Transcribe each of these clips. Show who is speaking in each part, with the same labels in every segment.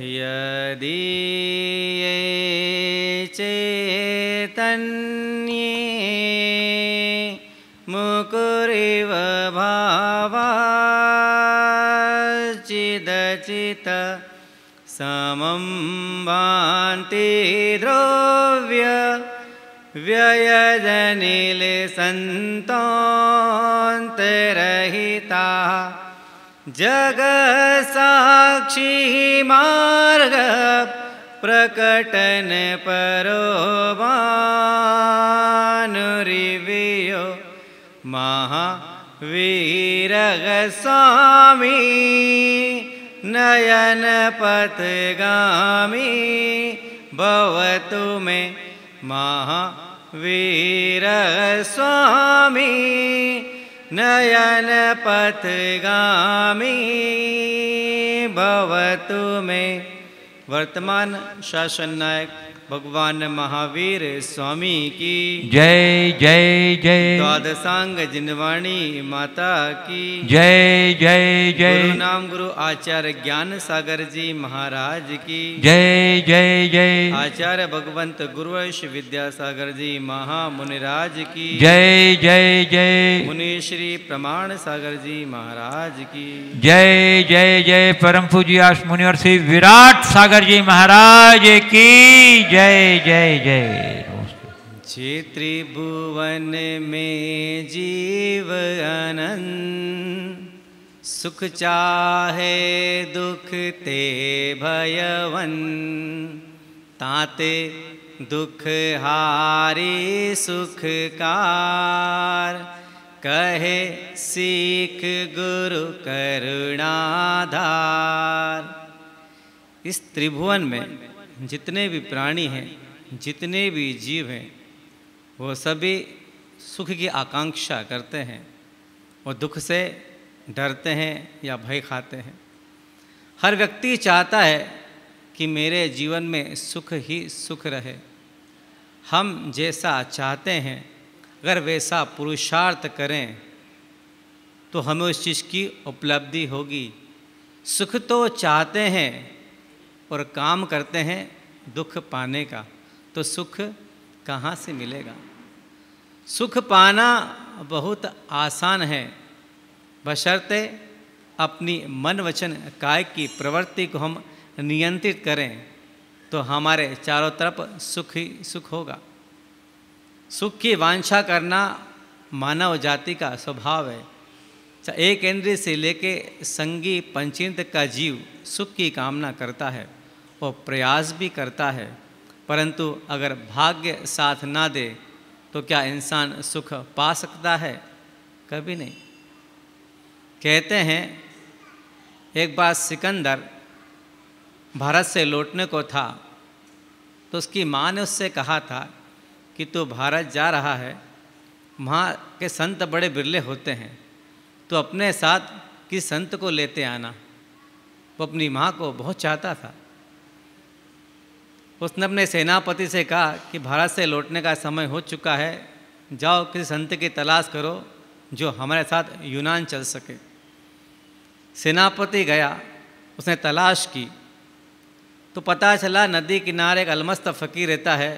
Speaker 1: यदि चेतन्ये मुकुरिव भावाश्चिदचित् समं वान्ति द्रव्यजनिलसन्तरहिता
Speaker 2: जगसाक्षी मार्ग
Speaker 1: प्रकटन परो मानरिवयो महा वीरग स्वामी नयनपथगामि
Speaker 2: भवतु मे महा
Speaker 1: स्वामी नयन पथ गामी भवतु मे
Speaker 2: वर्तमान शासन नायक भगवान महावीर स्वामी की
Speaker 1: जय जय जय
Speaker 2: द्वादशांग जिनवाणी माता की जय जय जय गुरु नाम गुरु आचार्य ज्ञान सागर जी महाराज की
Speaker 1: जय जय जय आचार्य
Speaker 2: भगवंत गुरुवश विद्यासागर जी महा मुनिराज की जय जय जय मुनि श्री प्रमाण सागर
Speaker 1: जी महाराज की जय जय जय परम आश मुनि और श्री विराट सागर जी महाराज की जय जय जय जय
Speaker 2: जे त्रिभुवन में जीव अनंत सुख चाहे दुख ते भयवन ताते दुख हारी कार कहे सीख गुरु करुणाधार इस त्रिभुवन में जितने भी प्राणी हैं जितने भी जीव हैं वो सभी सुख की आकांक्षा करते हैं वो दुख से डरते हैं या भय खाते हैं हर व्यक्ति चाहता है कि मेरे जीवन में सुख ही सुख रहे हम जैसा चाहते हैं अगर वैसा पुरुषार्थ करें तो हमें उस चीज़ की उपलब्धि होगी सुख तो चाहते हैं और काम करते हैं दुख पाने का तो सुख कहाँ से मिलेगा सुख पाना बहुत आसान है बशर्ते अपनी मन वचन काय की प्रवृत्ति को हम नियंत्रित करें तो हमारे चारों तरफ सुख ही सुख होगा सुख की वांछा करना मानव जाति का स्वभाव है एक इंद्रिय से लेके संगी पंचीत का जीव सुख की कामना करता है और प्रयास भी करता है परंतु अगर भाग्य साथ ना दे तो क्या इंसान सुख पा सकता है कभी नहीं कहते हैं एक बार सिकंदर भारत से लौटने को था तो उसकी माँ ने उससे कहा था कि तू तो भारत जा रहा है वहाँ के संत बड़े बिरले होते हैं तो अपने साथ किस संत को लेते आना वो अपनी माँ को बहुत चाहता था उसने अपने सेनापति से कहा कि भारत से लौटने का समय हो चुका है जाओ किसी संत की तलाश करो जो हमारे साथ यूनान चल सके सेनापति गया उसने तलाश की तो पता चला नदी किनारे एक अलमस्त फ़कीर रहता है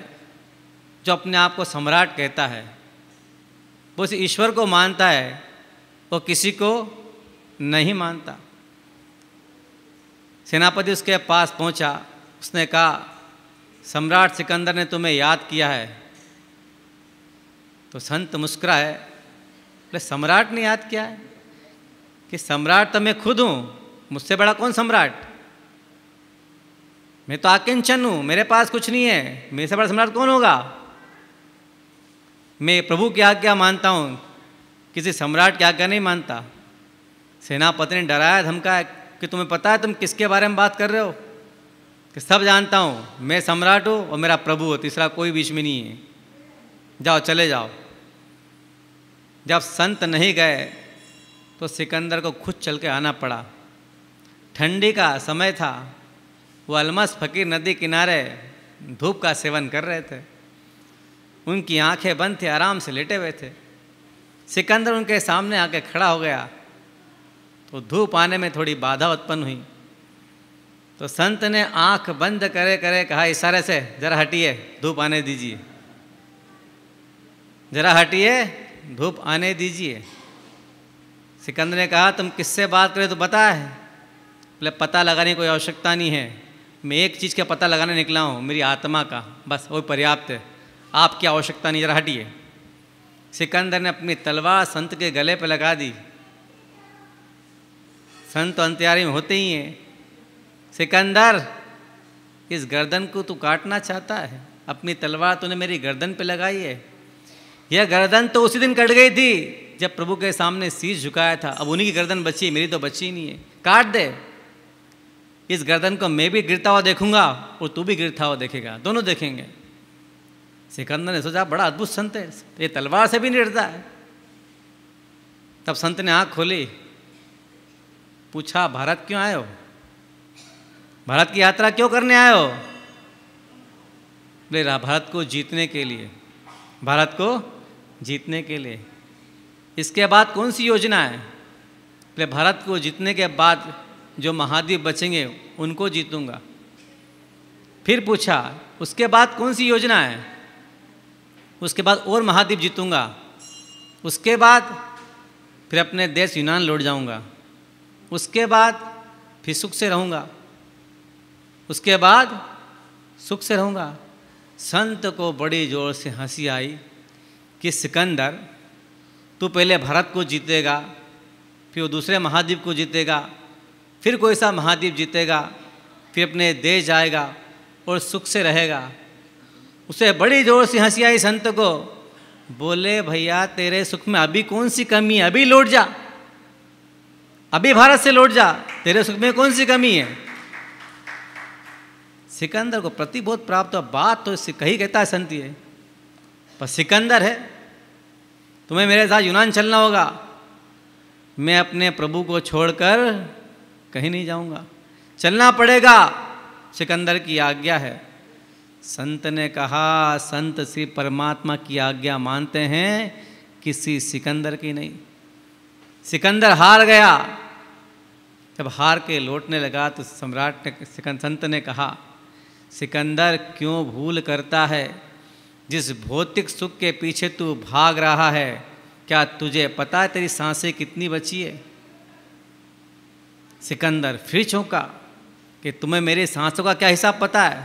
Speaker 2: जो अपने आप को सम्राट कहता है वो उस ईश्वर को मानता है वो किसी को नहीं मानता सेनापति उसके पास पहुंचा उसने कहा सम्राट सिकंदर ने तुम्हें याद किया है तो संत मुस्कुराए बोले सम्राट ने याद किया है कि सम्राट तो मैं खुद हूँ मुझसे बड़ा कौन सम्राट मैं तो आकिंचन हूँ मेरे पास कुछ नहीं है मेरे से बड़ा सम्राट कौन होगा मैं प्रभु की आज्ञा मानता हूँ किसी सम्राट की आज्ञा नहीं मानता सेनापति ने डराया धमकाया कि तुम्हें पता है तुम किसके बारे में बात कर रहे हो कि सब जानता हूँ मैं सम्राट हूँ और मेरा प्रभु हो तीसरा कोई बीच में नहीं है जाओ चले जाओ जब संत नहीं गए तो सिकंदर को खुद चल के आना पड़ा ठंडी का समय था वो अलमस फकीर नदी किनारे धूप का सेवन कर रहे थे उनकी आंखें बंद थी आराम से लेटे हुए थे सिकंदर उनके सामने आके खड़ा हो गया तो धूप आने में थोड़ी बाधा उत्पन्न हुई तो संत ने आंख बंद करे करे कहा इशारे से जरा हटिए धूप आने दीजिए जरा हटिए धूप आने दीजिए सिकंदर ने कहा तुम किससे बात करे तो बता है बोले पता लगाने की कोई आवश्यकता नहीं है मैं एक चीज़ का पता लगाने निकला हूँ मेरी आत्मा का बस वो पर्याप्त है आपकी आवश्यकता नहीं जरा हटिए सिकंदर ने अपनी तलवार संत के गले पर लगा दी संत तो अंत्यारी में होते ही हैं सिकंदर इस गर्दन को तू काटना चाहता है अपनी तलवार तूने मेरी गर्दन पे लगाई है यह गर्दन तो उसी दिन कट गई थी जब प्रभु के सामने शीश झुकाया था अब उन्हीं की गर्दन बची मेरी तो बची नहीं है काट दे इस गर्दन को मैं भी गिरता हुआ देखूंगा और तू भी गिरता हुआ देखेगा दोनों देखेंगे सिकंदर ने सोचा बड़ा अद्भुत संत है ये तलवार से भी नहीं डरता है तब संत ने आँख खोली पूछा भारत क्यों आए हो भारत की यात्रा क्यों करने आए हो बोले भारत को जीतने के लिए भारत को जीतने के लिए इसके बाद कौन सी योजना है बोले भारत को जीतने के बाद जो महाद्वीप बचेंगे उनको जीतूंगा फिर पूछा उसके बाद कौन सी योजना है उसके बाद और महाद्वीप जीतूंगा उसके बाद फिर अपने देश यूनान लौट जाऊंगा उसके बाद फिर सुख से रहूंगा उसके बाद सुख से रहूँगा संत को बड़ी जोर से हंसी आई कि सिकंदर तू पहले भारत को जीतेगा फिर वो दूसरे महाद्वीप को जीतेगा फिर कोई सा महाद्वीप जीतेगा फिर अपने देश जाएगा और सुख से रहेगा उसे बड़ी जोर से हंसी आई संत को बोले भैया तेरे सुख में अभी कौन सी कमी है अभी लौट जा अभी भारत से लौट जा तेरे सुख में कौन सी कमी है सिकंदर को प्रतिबोध प्राप्त हो बात तो इससे कही कहता है संत ये पर सिकंदर है तुम्हें मेरे साथ यूनान चलना होगा मैं अपने प्रभु को छोड़कर कहीं नहीं जाऊंगा चलना पड़ेगा सिकंदर की आज्ञा है संत ने कहा संत श्री परमात्मा की आज्ञा मानते हैं किसी सिकंदर की नहीं सिकंदर हार गया जब हार के लौटने लगा तो सम्राट ने संत ने कहा सिकंदर क्यों भूल करता है जिस भौतिक सुख के पीछे तू भाग रहा है क्या तुझे पता है तेरी सांसें कितनी बची है सिकंदर फिर चौंका कि तुम्हें मेरी सांसों का क्या हिसाब पता है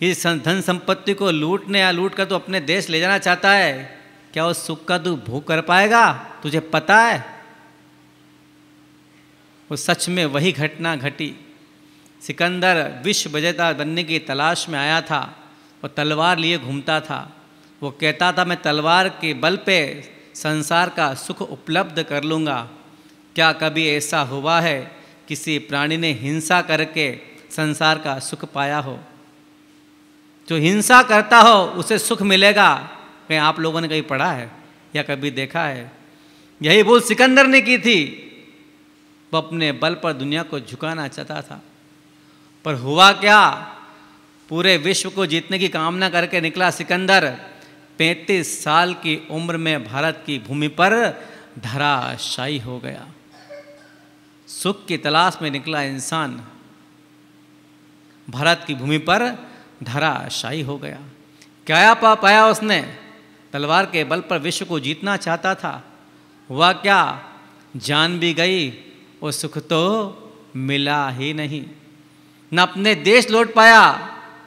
Speaker 2: कि धन संपत्ति को लूटने या लूट कर तू अपने देश ले जाना चाहता है क्या उस सुख का तू भोग कर पाएगा तुझे पता है वो सच में वही घटना घटी सिकंदर विश्व विजेता बनने की तलाश में आया था और तलवार लिए घूमता था वो कहता था मैं तलवार के बल पे संसार का सुख उपलब्ध कर लूँगा क्या कभी ऐसा हुआ है किसी प्राणी ने हिंसा करके संसार का सुख पाया हो जो हिंसा करता हो उसे सुख मिलेगा कहीं आप लोगों ने कभी पढ़ा है या कभी देखा है यही भूल सिकंदर ने की थी वो अपने बल पर दुनिया को झुकाना चाहता था पर हुआ क्या पूरे विश्व को जीतने की कामना करके निकला सिकंदर 35 साल की उम्र में भारत की भूमि पर धराशायी हो गया सुख की तलाश में निकला इंसान भारत की भूमि पर धराशायी हो गया क्या पा पाया उसने तलवार के बल पर विश्व को जीतना चाहता था हुआ क्या जान भी गई और सुख तो मिला ही नहीं न अपने देश लौट पाया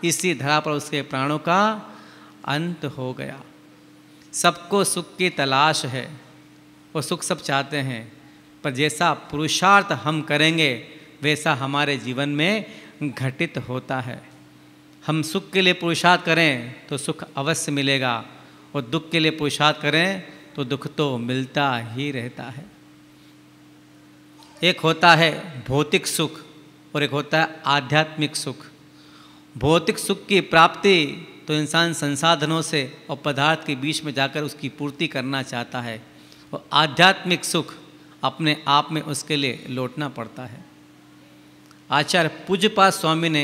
Speaker 2: इसी धरा पर उसके प्राणों का अंत हो गया सबको सुख की तलाश है वो सुख सब चाहते हैं पर जैसा पुरुषार्थ हम करेंगे वैसा हमारे जीवन में घटित होता है हम सुख के लिए पुरुषार्थ करें तो सुख अवश्य मिलेगा और दुख के लिए पुरुषार्थ करें तो दुख तो मिलता ही रहता है एक होता है भौतिक सुख और एक होता है आध्यात्मिक सुख भौतिक सुख की प्राप्ति तो इंसान संसाधनों से और पदार्थ के बीच में जाकर उसकी पूर्ति करना चाहता है और आध्यात्मिक सुख अपने आप में उसके लिए लौटना पड़ता है आचार्य पूज्यपाद स्वामी ने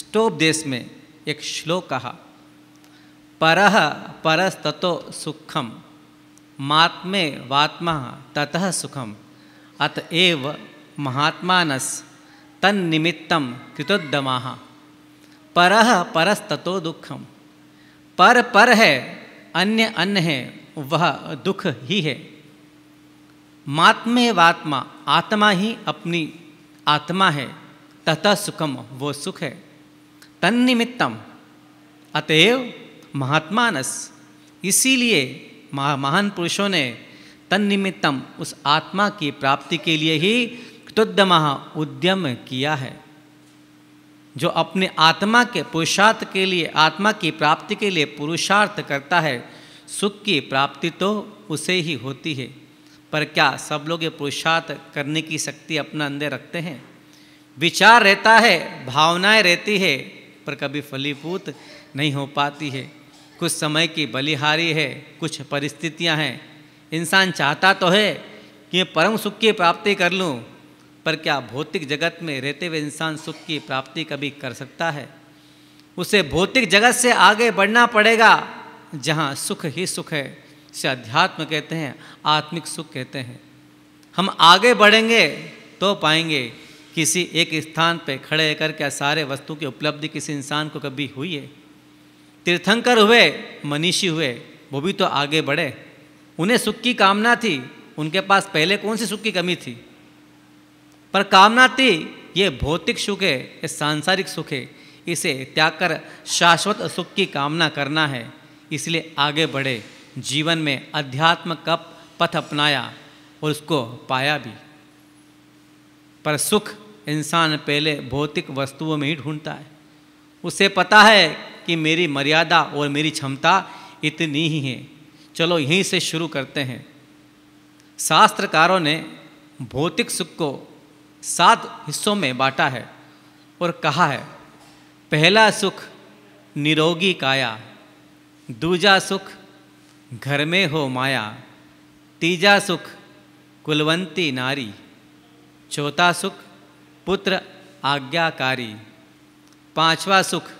Speaker 2: स्टोप देश में एक श्लोक कहा पर परस ततो सुखम मात्मे वात्मा ततः सुखम अतएव महात्मानस तन्निमित्तम कृतोद्दमाह पर परस्ततो दुखम पर पर है अन्य अन्य है वह दुख ही है मात्मे वात्मा आत्मा ही अपनी आत्मा है तथा सुखम वो सुख है तन्निमित्तम अतएव महात्मानस इसीलिए महान पुरुषों ने तन्निमित्तम उस आत्मा की प्राप्ति के लिए ही युक्तोद्यम उद्यम किया है जो अपने आत्मा के पुरुषार्थ के लिए आत्मा की प्राप्ति के लिए पुरुषार्थ करता है सुख की प्राप्ति तो उसे ही होती है पर क्या सब लोग ये पुरुषार्थ करने की शक्ति अपना अंदर रखते हैं विचार रहता है भावनाएं रहती है पर कभी फलीभूत नहीं हो पाती है कुछ समय की बलिहारी है कुछ परिस्थितियां हैं इंसान चाहता तो है कि परम सुख की प्राप्ति कर लूँ पर क्या भौतिक जगत में रहते हुए इंसान सुख की प्राप्ति कभी कर सकता है उसे भौतिक जगत से आगे बढ़ना पड़ेगा जहाँ सुख ही सुख है से अध्यात्म कहते हैं आत्मिक सुख कहते हैं हम आगे बढ़ेंगे तो पाएंगे किसी एक स्थान पर खड़े करके सारे वस्तु की उपलब्धि किसी इंसान को कभी हुई है तीर्थंकर हुए मनीषी हुए वो भी तो आगे बढ़े उन्हें सुख की कामना थी उनके पास पहले कौन सी सुख की कमी थी पर कामना थी ये भौतिक सुख है ये सांसारिक सुख है इसे त्याग कर शाश्वत सुख की कामना करना है इसलिए आगे बढ़े जीवन में अध्यात्म का पथ अपनाया और उसको पाया भी पर सुख इंसान पहले भौतिक वस्तुओं में ही ढूंढता है उसे पता है कि मेरी मर्यादा और मेरी क्षमता इतनी ही है चलो यहीं से शुरू करते हैं शास्त्रकारों ने भौतिक सुख को सात हिस्सों में बांटा है और कहा है पहला सुख निरोगी काया दूजा सुख घर में हो माया तीजा सुख कुलवंती नारी चौथा सुख पुत्र आज्ञाकारी पांचवा सुख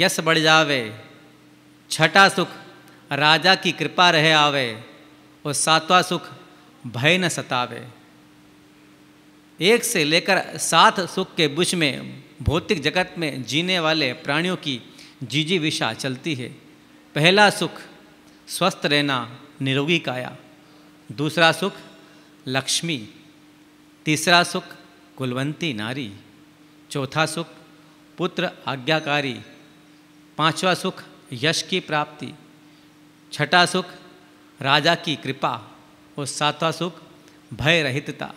Speaker 2: यश बढ़ जावे छठा सुख राजा की कृपा रह आवे और सातवां सुख भय न सतावे एक से लेकर सात सुख के बुझ में भौतिक जगत में जीने वाले प्राणियों की जीजी विशा चलती है पहला सुख स्वस्थ रहना निरोगी काया दूसरा सुख लक्ष्मी तीसरा सुख कुलवंती नारी चौथा सुख पुत्र आज्ञाकारी पांचवा सुख यश की प्राप्ति छठा सुख राजा की कृपा और सातवां सुख भय रहितता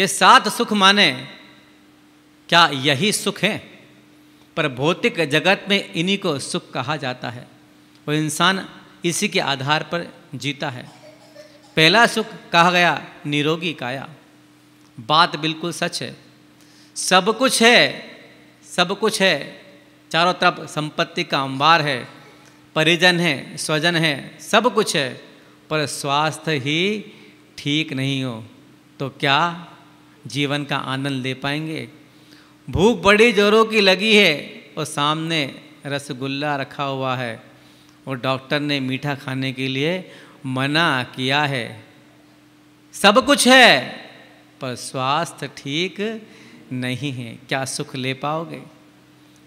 Speaker 2: ये सात सुख माने क्या यही सुख हैं पर भौतिक जगत में इन्हीं को सुख कहा जाता है और इंसान इसी के आधार पर जीता है पहला सुख कहा गया निरोगी काया बात बिल्कुल सच है सब कुछ है सब कुछ है चारों तरफ संपत्ति का अंबार है परिजन है स्वजन है सब कुछ है पर स्वास्थ्य ही ठीक नहीं हो तो क्या जीवन का आनंद ले पाएंगे भूख बड़ी जोरों की लगी है और सामने रसगुल्ला रखा हुआ है और डॉक्टर ने मीठा खाने के लिए मना किया है सब कुछ है पर स्वास्थ्य ठीक नहीं है क्या सुख ले पाओगे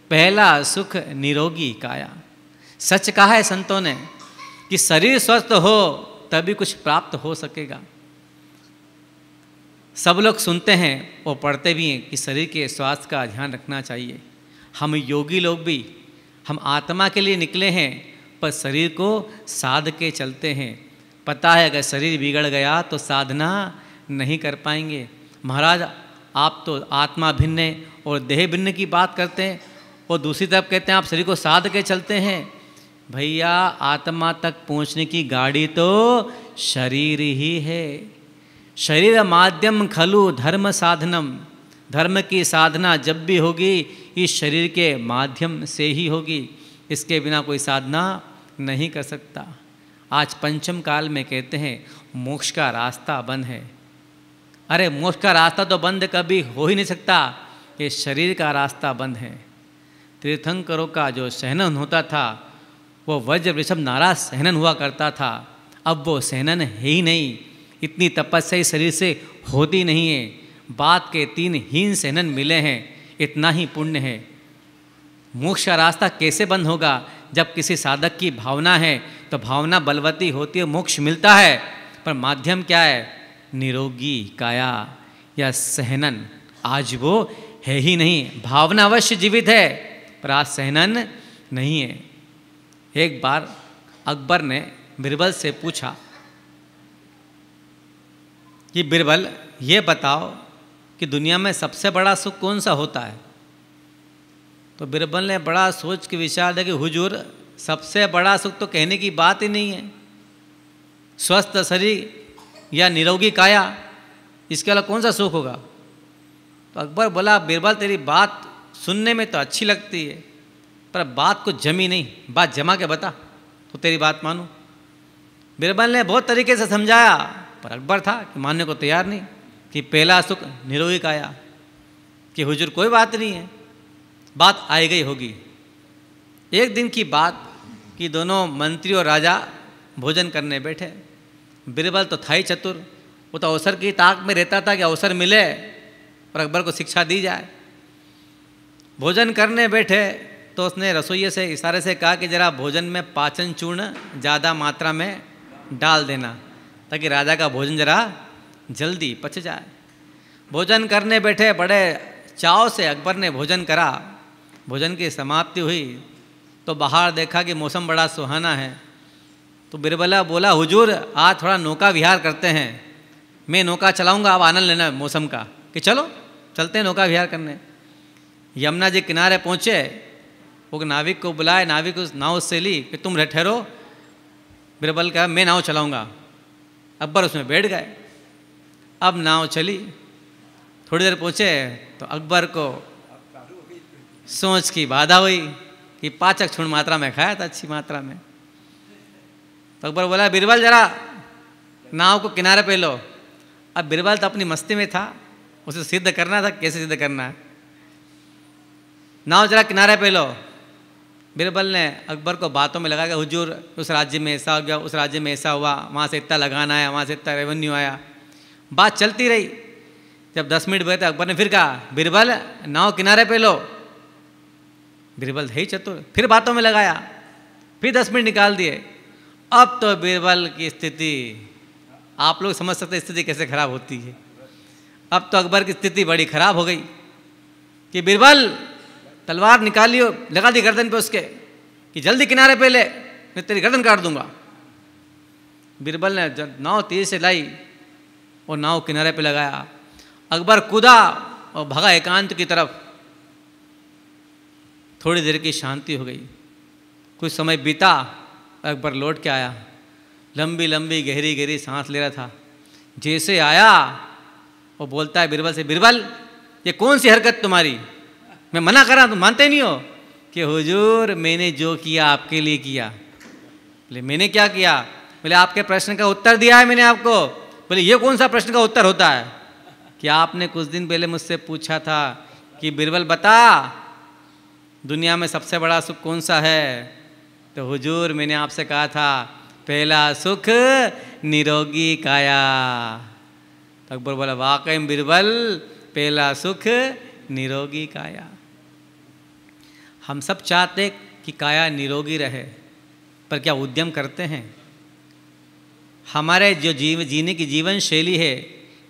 Speaker 2: पहला सुख निरोगी काया सच कहा है संतों ने कि शरीर स्वस्थ हो तभी कुछ प्राप्त हो सकेगा सब लोग सुनते हैं और पढ़ते भी हैं कि शरीर के स्वास्थ्य का ध्यान रखना चाहिए हम योगी लोग भी हम आत्मा के लिए निकले हैं पर शरीर को साध के चलते हैं पता है अगर शरीर बिगड़ गया तो साधना नहीं कर पाएंगे महाराज आप तो आत्मा भिन्न और देह भिन्न की बात करते हैं और दूसरी तरफ कहते हैं आप शरीर को साध के चलते हैं भैया आत्मा तक पहुंचने की गाड़ी तो शरीर ही है शरीर माध्यम खलु धर्म साधनम धर्म की साधना जब भी होगी इस शरीर के माध्यम से ही होगी इसके बिना कोई साधना नहीं कर सकता आज पंचम काल में कहते हैं मोक्ष का रास्ता बंद है अरे मोक्ष का रास्ता तो बंद कभी हो ही नहीं सकता ये शरीर का रास्ता बंद है तीर्थंकरों का जो सहनन होता था वो वज्र वृषभ नाराज सहनन हुआ करता था अब वो सहनन है ही नहीं इतनी तपस्या इस शरीर से होती नहीं है बात के तीन हीन सहनन मिले हैं इतना ही पुण्य है मोक्ष का रास्ता कैसे बंद होगा जब किसी साधक की भावना है तो भावना बलवती होती है मोक्ष मिलता है पर माध्यम क्या है निरोगी काया या सहनन आज वो है ही नहीं भावना अवश्य जीवित है पर आज सहनन नहीं है एक बार अकबर ने बिरबल से पूछा कि बिरबल ये बताओ कि दुनिया में सबसे बड़ा सुख कौन सा होता है तो बिरबल ने बड़ा सोच के विचार दिया कि हुजूर सबसे बड़ा सुख तो कहने की बात ही नहीं है स्वस्थ शरीर या निरोगी काया इसके अलावा कौन सा सुख होगा तो अकबर बोला बिरबल तेरी बात सुनने में तो अच्छी लगती है पर बात को जमी नहीं बात जमा के बता तो तेरी बात मानूँ बिरबल ने बहुत तरीके से समझाया पर अकबर था कि मानने को तैयार नहीं कि पहला सुख निरोहिक आया कि हुजूर कोई बात नहीं है बात आई गई होगी एक दिन की बात कि दोनों मंत्री और राजा भोजन करने बैठे बीरबल तो था ही चतुर वो तो अवसर की ताक में रहता था कि अवसर मिले और अकबर को शिक्षा दी जाए भोजन करने बैठे तो उसने रसोई से इशारे से कहा कि ज़रा भोजन में पाचन चूर्ण ज़्यादा मात्रा में डाल देना ताकि राजा का भोजन जरा जल्दी पच जाए भोजन करने बैठे बड़े चाव से अकबर ने भोजन करा भोजन की समाप्ति हुई तो बाहर देखा कि मौसम बड़ा सुहाना है तो बिरबला बोला हुजूर आज थोड़ा नौका विहार करते हैं मैं नौका चलाऊंगा आप आनंद लेना मौसम का कि चलो चलते हैं नौका विहार करने यमुना जी किनारे पहुँचे वो नाविक को बुलाए नाविक उस नाव से ली कि तुम ठहरो बिरबल कहा मैं नाव चलाऊंगा अकबर उसमें बैठ गए अब नाव चली थोड़ी देर पहुँचे तो अकबर को सोच की बाधा हुई कि पाचक क्षुण मात्रा में खाया था अच्छी मात्रा में तो अकबर बोला बीरबल जरा नाव को किनारे पे लो अब बीरबल तो अपनी मस्ती में था उसे सिद्ध करना था कैसे सिद्ध करना है नाव जरा किनारे पे लो बीरबल ने अकबर को बातों में लगाया हुजूर उस राज्य में ऐसा हो गया उस राज्य में ऐसा हुआ वहाँ से इतना लगाना आया वहाँ से इतना रेवेन्यू आया बात चलती रही जब दस मिनट बैठे अकबर ने फिर कहा बीरबल नाव किनारे पे लो बीरबल है ही चतुर फिर बातों में लगाया फिर दस मिनट निकाल दिए अब तो बीरबल की स्थिति आप लोग समझ सकते स्थिति कैसे खराब होती है अब तो अकबर की स्थिति बड़ी खराब हो गई कि बीरबल तलवार निकाली और लगा दी गर्दन पे उसके कि जल्दी किनारे पे ले मैं तेरी गर्दन काट दूंगा बीरबल ने नाव तेज से लाई और नाव किनारे पे लगाया अकबर कूदा और भगा एकांत की तरफ थोड़ी देर की शांति हो गई कुछ समय बीता अकबर लौट के आया लंबी लंबी गहरी गहरी सांस ले रहा था जैसे आया और बोलता है बीरबल से बीरबल ये कौन सी हरकत तुम्हारी मैं मना करा तो मानते नहीं हो कि हुजूर मैंने जो किया आपके लिए किया बोले मैंने क्या किया बोले आपके प्रश्न का उत्तर दिया है मैंने आपको बोले ये कौन सा प्रश्न का उत्तर होता है कि आपने कुछ दिन पहले मुझसे पूछा था कि बिरबल बता दुनिया में सबसे बड़ा सुख कौन सा है तो हुजूर मैंने आपसे कहा था पहला सुख निरोगी काया अकबर बोला वाकई बिरबल पहला सुख निरोगी काया हम सब चाहते कि काया निरोगी रहे पर क्या उद्यम करते हैं हमारे जो जीव जीने की जीवन शैली है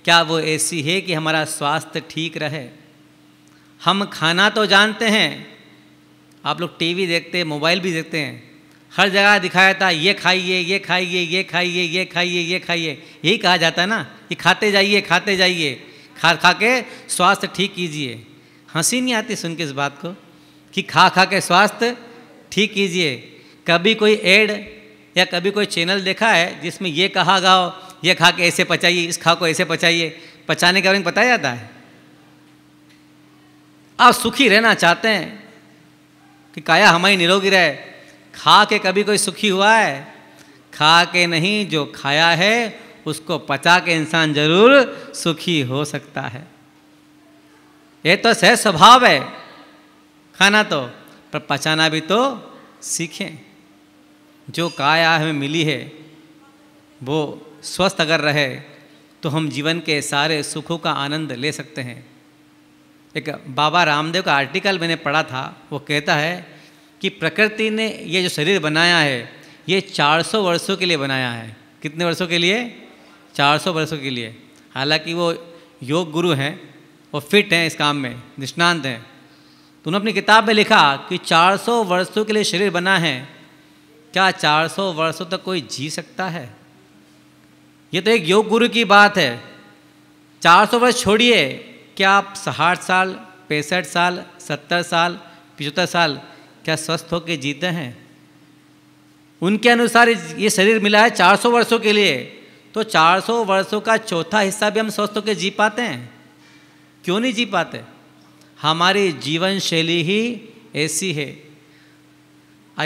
Speaker 2: क्या वो ऐसी है कि हमारा स्वास्थ्य ठीक रहे हम खाना तो जानते हैं आप लोग टीवी देखते हैं मोबाइल भी देखते हैं हर जगह दिखाया था ये खाइए ये खाइए ये खाइए ये खाइए ये खाइए यही कहा जाता है ना कि खाते जाइए खाते जाइए खा खा के स्वास्थ्य ठीक कीजिए हंसी नहीं आती सुन के इस बात को कि खा खा के स्वास्थ्य ठीक कीजिए कभी कोई एड या कभी कोई चैनल देखा है जिसमें ये कहा गाओ ये खा के ऐसे पचाइए इस खा को ऐसे पचाइए पचाने के बारे में बताया जाता है आप सुखी रहना चाहते हैं कि काया हमारी निरोगी रहे खा के कभी कोई सुखी हुआ है खा के नहीं जो खाया है उसको पचा के इंसान जरूर सुखी हो सकता है ये तो सह स्वभाव है खाना तो पर पचाना भी तो सीखें जो काया हमें मिली है वो स्वस्थ अगर रहे तो हम जीवन के सारे सुखों का आनंद ले सकते हैं एक बाबा रामदेव का आर्टिकल मैंने पढ़ा था वो कहता है कि प्रकृति ने ये जो शरीर बनाया है ये 400 वर्षों के लिए बनाया है कितने वर्षों के लिए 400 वर्षों के लिए हालांकि वो योग गुरु हैं वो फिट हैं इस काम में निष्णांत हैं तो उन्होंने अपनी किताब में लिखा कि 400 वर्षों के लिए शरीर बना है क्या 400 वर्षों तक कोई जी सकता है ये तो एक योग गुरु की बात है 400 वर्ष छोड़िए क्या आप साठ साल पैंसठ साल सत्तर साल पचहत्तर साल क्या स्वस्थ होकर जीते हैं उनके अनुसार ये शरीर मिला है 400 वर्षों के लिए तो 400 वर्षों का चौथा हिस्सा भी हम स्वस्थ होकर जी पाते हैं क्यों नहीं जी पाते हमारी जीवन शैली ही ऐसी है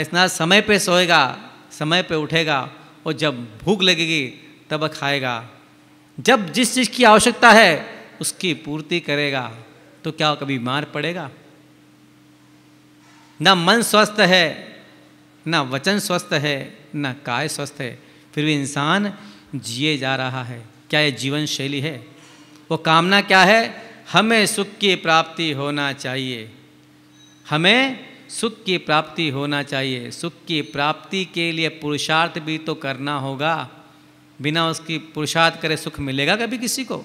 Speaker 2: इतना समय पे सोएगा समय पे उठेगा और जब भूख लगेगी तब खाएगा जब जिस चीज़ की आवश्यकता है उसकी पूर्ति करेगा तो क्या कभी मार पड़ेगा ना मन स्वस्थ है ना वचन स्वस्थ है ना काय स्वस्थ है फिर भी इंसान जिए जा रहा है क्या ये जीवन शैली है वो कामना क्या है हमें सुख की प्राप्ति होना चाहिए हमें सुख की प्राप्ति होना चाहिए सुख की प्राप्ति के लिए पुरुषार्थ भी तो करना होगा बिना उसकी पुरुषार्थ करे सुख मिलेगा कभी किसी को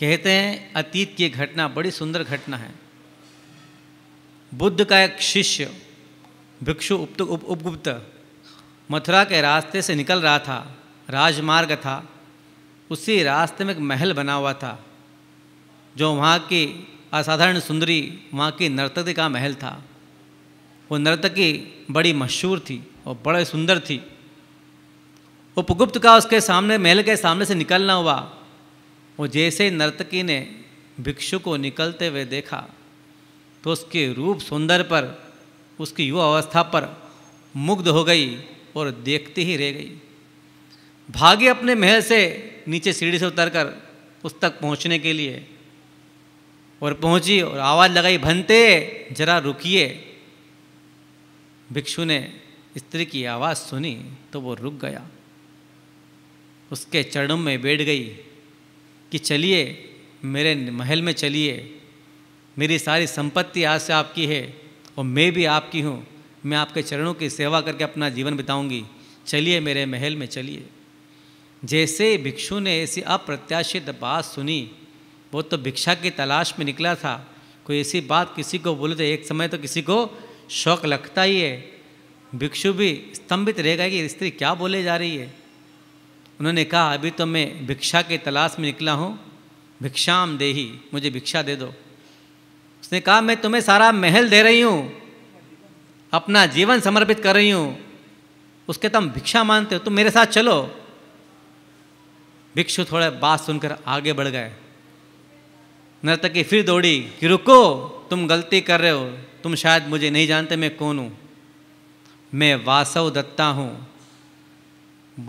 Speaker 2: कहते हैं अतीत की घटना बड़ी सुंदर घटना है बुद्ध का एक शिष्य भिक्षु उपत उप उपगुप्त मथुरा के रास्ते से निकल रहा था राजमार्ग था उसी रास्ते में एक महल बना हुआ था जो वहाँ की असाधारण सुंदरी वहाँ की नर्तकी का महल था वो नर्तकी बड़ी मशहूर थी और बड़े सुंदर थी उपगुप्त का उसके सामने महल के सामने से निकलना हुआ वो जैसे नर्तकी ने भिक्षु को निकलते हुए देखा तो उसके रूप सुंदर पर उसकी युवा अवस्था पर मुग्ध हो गई और देखती ही रह गई भागी अपने महल से नीचे सीढ़ी से उतरकर उस तक पहुंचने के लिए और पहुंची और आवाज़ लगाई भनते जरा रुकिए भिक्षु ने स्त्री की आवाज़ सुनी तो वो रुक गया उसके चरणों में बैठ गई कि चलिए मेरे महल में चलिए मेरी सारी संपत्ति आज से आपकी है और मैं भी आपकी हूँ मैं आपके चरणों की सेवा करके अपना जीवन बिताऊंगी चलिए मेरे महल में चलिए जैसे भिक्षु ने ऐसी अप्रत्याशित बात सुनी वो तो भिक्षा की तलाश में निकला था कोई ऐसी बात किसी को बोले तो एक समय तो किसी को शौक लगता ही है भिक्षु भी स्तंभित रह गए कि स्त्री क्या बोले जा रही है उन्होंने कहा अभी तो मैं भिक्षा की तलाश में निकला हूँ भिक्षाम देही मुझे भिक्षा दे दो उसने कहा मैं तुम्हें सारा महल दे रही हूँ अपना जीवन समर्पित कर रही हूँ उसके तुम तो भिक्षा मानते हो तुम मेरे साथ चलो भिक्षु थोड़ा बात सुनकर आगे बढ़ गए नर्तकी फिर दौड़ी कि रुको तुम गलती कर रहे हो तुम शायद मुझे नहीं जानते मैं कौन हूँ मैं वासव दत्ता हूँ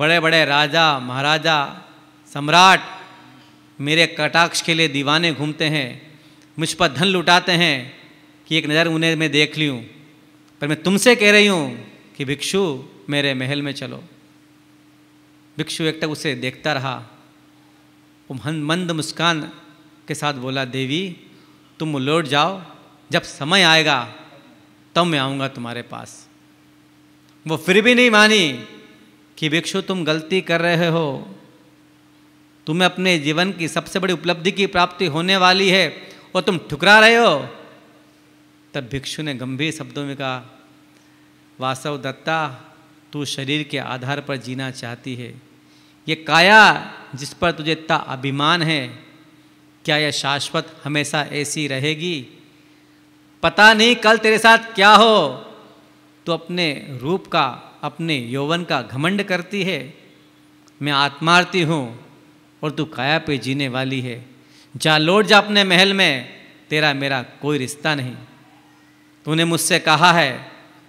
Speaker 2: बड़े बड़े राजा महाराजा सम्राट मेरे कटाक्ष के लिए दीवाने घूमते हैं मुझ पर धन लुटाते हैं कि एक नज़र उन्हें मैं देख ली हूँ पर मैं तुमसे कह रही हूँ कि भिक्षु मेरे महल में चलो भिक्षु एक तक उसे देखता रहा वो मंद मुस्कान के साथ बोला देवी तुम लौट जाओ जब समय आएगा तब तो मैं आऊँगा तुम्हारे पास वो फिर भी नहीं मानी कि भिक्षु तुम गलती कर रहे हो तुम्हें अपने जीवन की सबसे बड़ी उपलब्धि की प्राप्ति होने वाली है और तुम ठुकरा रहे हो तब भिक्षु ने गंभीर शब्दों में कहा वासव दत्ता तू शरीर के आधार पर जीना चाहती है ये काया जिस पर तुझे इतना अभिमान है क्या यह शाश्वत हमेशा ऐसी रहेगी पता नहीं कल तेरे साथ क्या हो तो अपने रूप का अपने यौवन का घमंड करती है मैं आत्मार्थी हूँ और तू काया पे जीने वाली है जा लौट जा अपने महल में तेरा मेरा कोई रिश्ता नहीं तूने मुझसे कहा है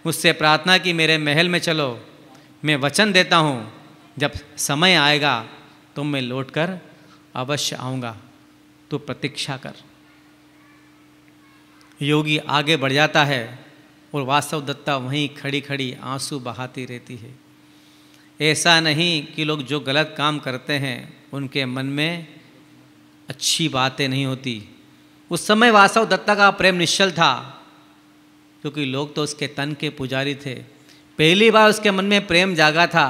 Speaker 2: मुझसे प्रार्थना कि मेरे महल में चलो मैं वचन देता हूँ जब समय आएगा तो मैं लौट कर अवश्य आऊँगा तो प्रतीक्षा कर योगी आगे बढ़ जाता है और वास्तव दत्ता वहीं खड़ी खड़ी आंसू बहाती रहती है ऐसा नहीं कि लोग जो गलत काम करते हैं उनके मन में अच्छी बातें नहीं होती उस समय वास्तव दत्ता का प्रेम निश्चल था क्योंकि लोग तो उसके तन के पुजारी थे पहली बार उसके मन में प्रेम जागा था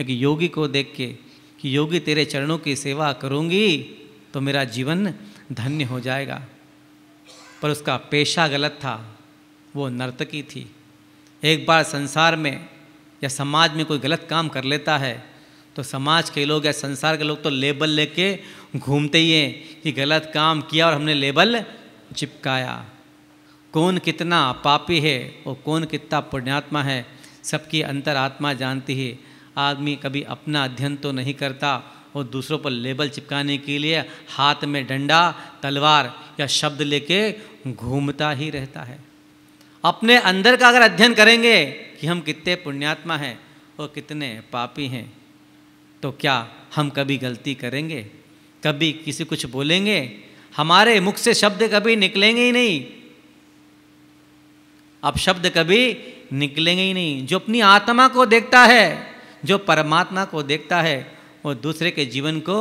Speaker 2: एक योगी को देख के कि योगी तेरे चरणों की सेवा करूँगी तो मेरा जीवन धन्य हो जाएगा पर उसका पेशा गलत था वो नर्तकी थी एक बार संसार में या समाज में कोई गलत काम कर लेता है तो समाज के लोग या संसार के लोग तो लेबल लेके घूमते ही हैं कि गलत काम किया और हमने लेबल चिपकाया कौन कितना पापी है और कौन कितना पुण्यात्मा है सबकी अंतरात्मा जानती है आदमी कभी अपना अध्ययन तो नहीं करता और दूसरों पर लेबल चिपकाने के लिए हाथ में डंडा तलवार या शब्द लेके घूमता ही रहता है अपने अंदर का अगर अध्ययन करेंगे कि हम कितने पुण्यात्मा हैं और कितने पापी हैं तो क्या हम कभी गलती करेंगे कभी किसी कुछ बोलेंगे हमारे मुख से शब्द कभी निकलेंगे ही नहीं अब शब्द कभी निकलेंगे ही नहीं जो अपनी आत्मा को देखता है जो परमात्मा को देखता है वो दूसरे के जीवन को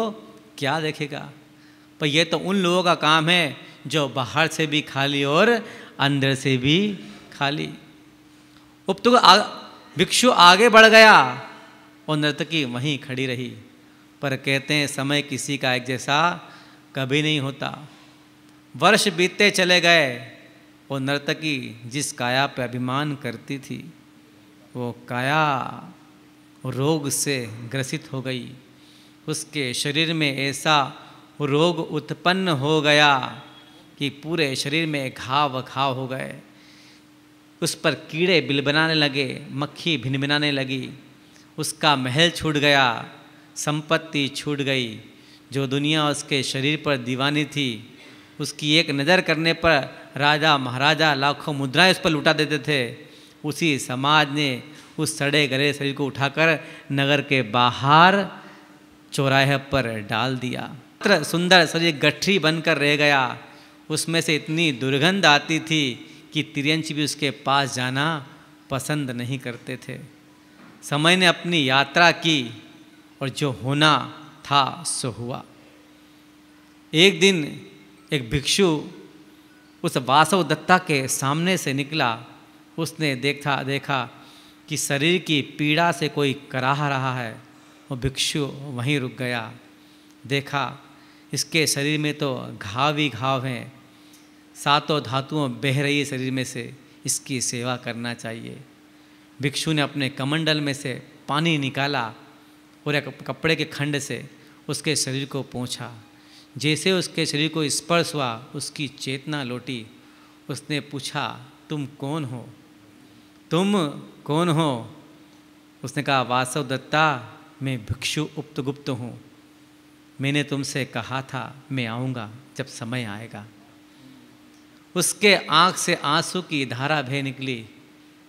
Speaker 2: क्या देखेगा पर यह तो उन लोगों का काम है जो बाहर से भी खाली और अंदर से भी खाली उपतु तो भिक्षु आगे बढ़ गया और नर्तकी वहीं खड़ी रही पर कहते हैं समय किसी का एक जैसा कभी नहीं होता वर्ष बीतते चले गए और नर्तकी जिस काया पर अभिमान करती थी वो काया रोग से ग्रसित हो गई उसके शरीर में ऐसा रोग उत्पन्न हो गया कि पूरे शरीर में घाव घाव हो गए उस पर कीड़े बिल बनाने लगे मक्खी भिन बनाने लगी उसका महल छूट गया संपत्ति छूट गई जो दुनिया उसके शरीर पर दीवानी थी उसकी एक नज़र करने पर राजा महाराजा लाखों मुद्राएं उस पर लुटा देते थे उसी समाज ने उस सड़े गले शरीर को उठाकर नगर के बाहर चौराहे पर डाल दिया सुंदर शरीर गठरी बनकर रह गया उसमें से इतनी दुर्गंध आती थी कि तिरंश भी उसके पास जाना पसंद नहीं करते थे समय ने अपनी यात्रा की और जो होना था सो हुआ एक दिन एक भिक्षु उस वासव दत्ता के सामने से निकला उसने देखा देखा कि शरीर की पीड़ा से कोई कराह रहा है वो भिक्षु वहीं रुक गया देखा इसके शरीर में तो घाव ही घाव हैं सातों धातुओं बह रही है शरीर में से इसकी सेवा करना चाहिए भिक्षु ने अपने कमंडल में से पानी निकाला और एक कपड़े के खंड से उसके शरीर को पहुँचा जैसे उसके शरीर को स्पर्श हुआ उसकी चेतना लौटी उसने पूछा तुम कौन हो तुम कौन हो उसने कहा वासव दत्ता मैं भिक्षु उप्त गुप्त हूँ मैंने तुमसे कहा था मैं आऊँगा जब समय आएगा उसके आँख से आंसू की धारा बह निकली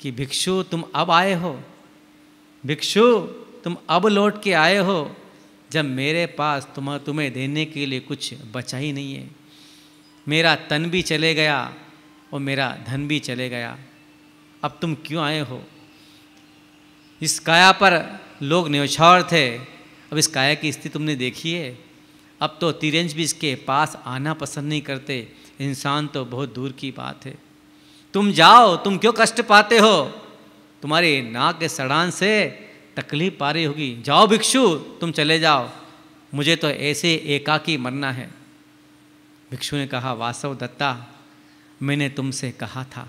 Speaker 2: कि भिक्षु तुम अब आए हो भिक्षु तुम अब लौट के आए हो जब मेरे पास तुम तुम्हें देने के लिए कुछ बचा ही नहीं है मेरा तन भी चले गया और मेरा धन भी चले गया अब तुम क्यों आए हो इस काया पर लोग न्यौछावर थे अब इस काया की स्थिति तुमने देखी है अब तो तिरंज भी इसके पास आना पसंद नहीं करते इंसान तो बहुत दूर की बात है तुम जाओ तुम क्यों कष्ट पाते हो तुम्हारे नाक के सड़ान से तकलीफ पा रही होगी जाओ भिक्षु तुम चले जाओ मुझे तो ऐसे एकाकी मरना है भिक्षु ने कहा वासव दत्ता मैंने तुमसे कहा था